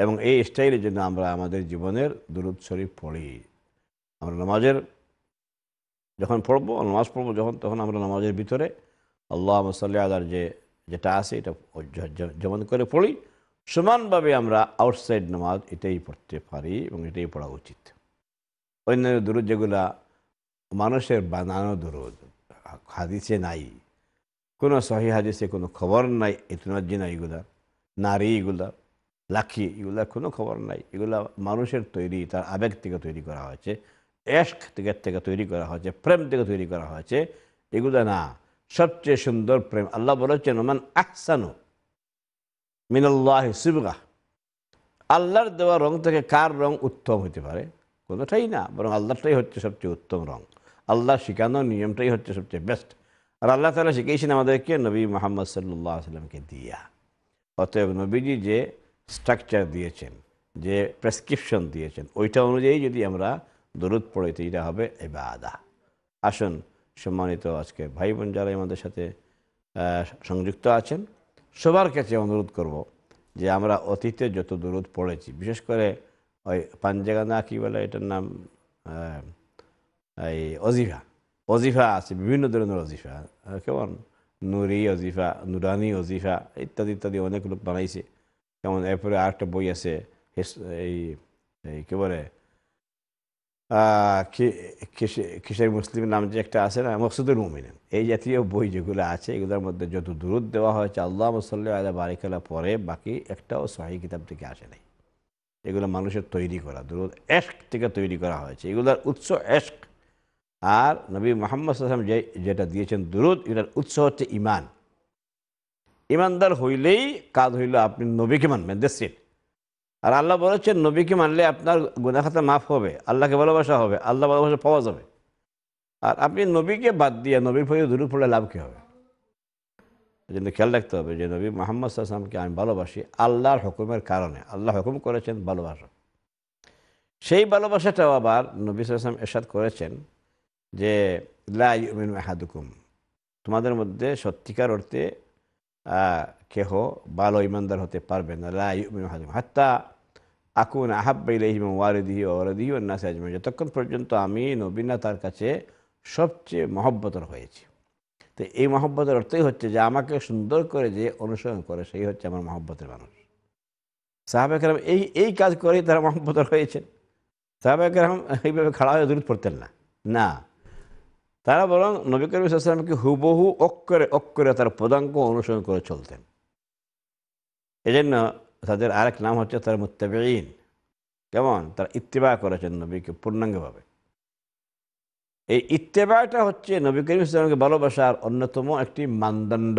এবং এই স্টাইলের জন্য আমরা আমাদের জীবনের দুরুৎসরি পড়ি আমরা নামাজের যখন পড়বো নামাজ পড়বো যখন তখন আমরা নামাজের ভিতরে আল্লাহ মসাল্লি আলার যে যেটা আছে এটা যেমন করে পড়ি সমানভাবে আমরা আউটসাইড নামাজ এটাই পড়তে পারি এবং এটাই পড়া উচিত অন্যান্য দূর যেগুলা মানুষের বানানো দূর হাদিসে নাই কোনো সহি হাদিসে কোনো খবর নাই এতনার্জি নাই এগুলা নারী এগুলা লাখি এগুলা কোনো খবর নাই এগুলা মানুষের তৈরি তার আবেগ থেকে তৈরি করা হয়েছে এশক থেকে থেকে তৈরি করা হয়েছে প্রেম থেকে তৈরি করা হয়েছে এগুলো না সবচেয়ে সুন্দর প্রেম আল্লাহ বলেছেন ওমান আহসানু মিনাল্লাহ সিবগা আল্লাহর দেওয়া রং থেকে কার রং উত্তম হতে পারে কোনোটাই না বরং আল্লাহটাই হচ্ছে সবচেয়ে উত্তম রং আল্লাহ শেখানো নিয়মটাই হচ্ছে সবচেয়ে বেস্ট আর আল্লাহ তালা শিখিয়েছেন আমাদেরকে নবী মোহাম্মদ সাল্লাহ আসলামকে দিয়া অতএব নবীজি যে স্ট্রাকচার দিয়েছেন যে প্রেসক্রিপশন দিয়েছেন ওইটা অনুযায়ী যদি আমরা দূরত পড়িতে এটা হবে এবাদা আসুন সম্মানিত আজকে ভাই বোন যারা আমাদের সাথে সংযুক্ত আছেন সবার কাছে অনুরোধ করব যে আমরা অতীতে যত দূরত পড়েছি বিশেষ করে ওই পাঞ্জাগানা কী বলে এটার নাম এই অজিফা অজিফা আছে বিভিন্ন ধরনের অজিফা কেমন নুরি অজিফা নুরানি অজিফা ইত্যাদি ইত্যাদি অনেক লোক বানাইছে কেমন এরপরে আরেকটা বই আছে এই কী বলে কিসের মুসলিম নাম যে একটা আছে না মকসুদুল মুমিন এই জাতীয় বই যেগুলো আছে এগুলোর মধ্যে যত দূরত দেওয়া হয়েছে আল্লাহ মুসল্লি আয়দা বারিকালা পরে বাকি একটাও সহি কিতাব থেকে আসে নাই এগুলো মানুষের তৈরি করা দূরত এশক থেকে তৈরি করা হয়েছে এগুলোর উৎস এশক আর নবী মোহাম্মদ আসলাম যে যেটা দিয়েছেন দূরত এটার উৎস হচ্ছে ইমান ইমানদার হইলেই কাজ হইল আপনি নবীকে মানবেন দেশের আর আল্লাহ বলেছেন নবীকে মানলে আপনার খাতা মাফ হবে আল্লাহকে ভালোবাসা হবে আল্লাহ ভালোবাসা পাওয়া যাবে আর আপনি নবীকে বাদ দিয়ে নবীর ফলে দূর ফলে লাভ কী হবে এই জন্য খেয়াল রাখতে হবে যে নবী মোহাম্মদ আসলামকে আমি ভালোবাসি আল্লাহর হুকুমের কারণে আল্লাহ হুকুম করেছেন ভালোবাসা সেই ভালোবাসাটাও আবার নবী আসলাম এরশাদ করেছেন যে লাইমিন হাদুকুম তোমাদের মধ্যে সত্যিকার অর্থে কেহ ভালো ইমানদার হতে পারবেন না লাইমিন হাত্তা আকুন আহাব্বা ইলাইহিম ওয়ারিদিহি ও নাসে আজমাই যতক্ষণ পর্যন্ত আমি নবীনা তার কাছে সবচেয়ে মহব্বতর হয়েছি তো এই মহব্বতের অর্থই হচ্ছে যে আমাকে সুন্দর করে যে অনুসরণ করে সেই হচ্ছে আমার মহব্বতের মানুষ সাহাবে কেরাম এই এই কাজ করেই তারা মহব্বতর হয়েছেন সাহাবে কেরাম এইভাবে খাড়া হয়ে দূর পড়তেন না না তারা বরং নবী করিম হুবহু অক্ষরে অক্ষরে তার পদাঙ্ক অনুসরণ করে চলতেন এজন্য তাদের আরেক নাম হচ্ছে তারা মুত্তাবিহীন কেমন তারা ইত্তেবা করেছেন নবীকে পূর্ণাঙ্গভাবে এই ইত্তেবাটা হচ্ছে নবী করিম ইসলামকে ভালোবাসার অন্যতম একটি মানদণ্ড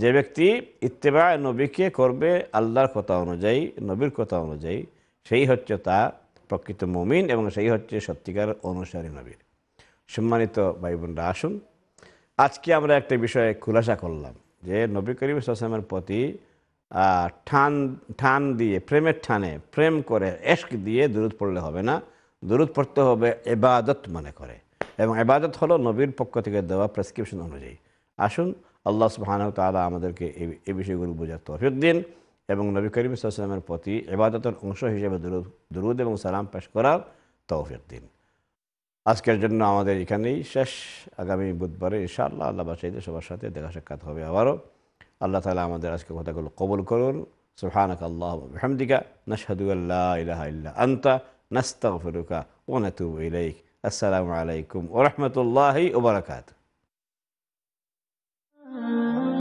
যে ব্যক্তি ইত্তেবা নবীকে করবে আল্লাহর কথা অনুযায়ী নবীর কথা অনুযায়ী সেই হচ্ছে তা প্রকৃত মমিন এবং সেই হচ্ছে সত্যিকার অনুসারী নবীর সম্মানিত ভাই বোনরা আসুন আজকে আমরা একটা বিষয়ে খুলাসা করলাম যে নবী করিম ইসলামের প্রতি ঠান ঠান দিয়ে প্রেমের ঠানে প্রেম করে এশক দিয়ে দূরত পড়লে হবে না দূরত পড়তে হবে এবাদত মনে করে এবং এবাদত হলো নবীর পক্ষ থেকে দেওয়া প্রেসক্রিপশন অনুযায়ী আসুন আল্লাহ সুহান তালা আমাদেরকে এই বিষয়গুলো বোঝার তফিক দিন এবং নবী করিম ইসলামের প্রতি এবাদতের অংশ হিসেবে দুরুদ দুরুদ এবং সালাম পেশ করার তৌফিক দিন আজকের জন্য আমাদের এখানেই শেষ আগামী বুধবারে ইনশাআল্লাহ আল্লাহ বাসাইদে সবার সাথে দেখা সাক্ষাৎ হবে আবারও আল্লাহ তালা আমাদের আজকে কথাগুলো কবুল করুন সুহানক আল্লাহ হামদিকা নশহাদু আল্লাহ ইলাহা ইল্লা আন্তা নাস্তাগফিরুকা ওয়া নাতুবু ইলাইক আসসালামু আলাইকুম ওয়া রাহমাতুল্লাহি ওয়া বারাকাতুহু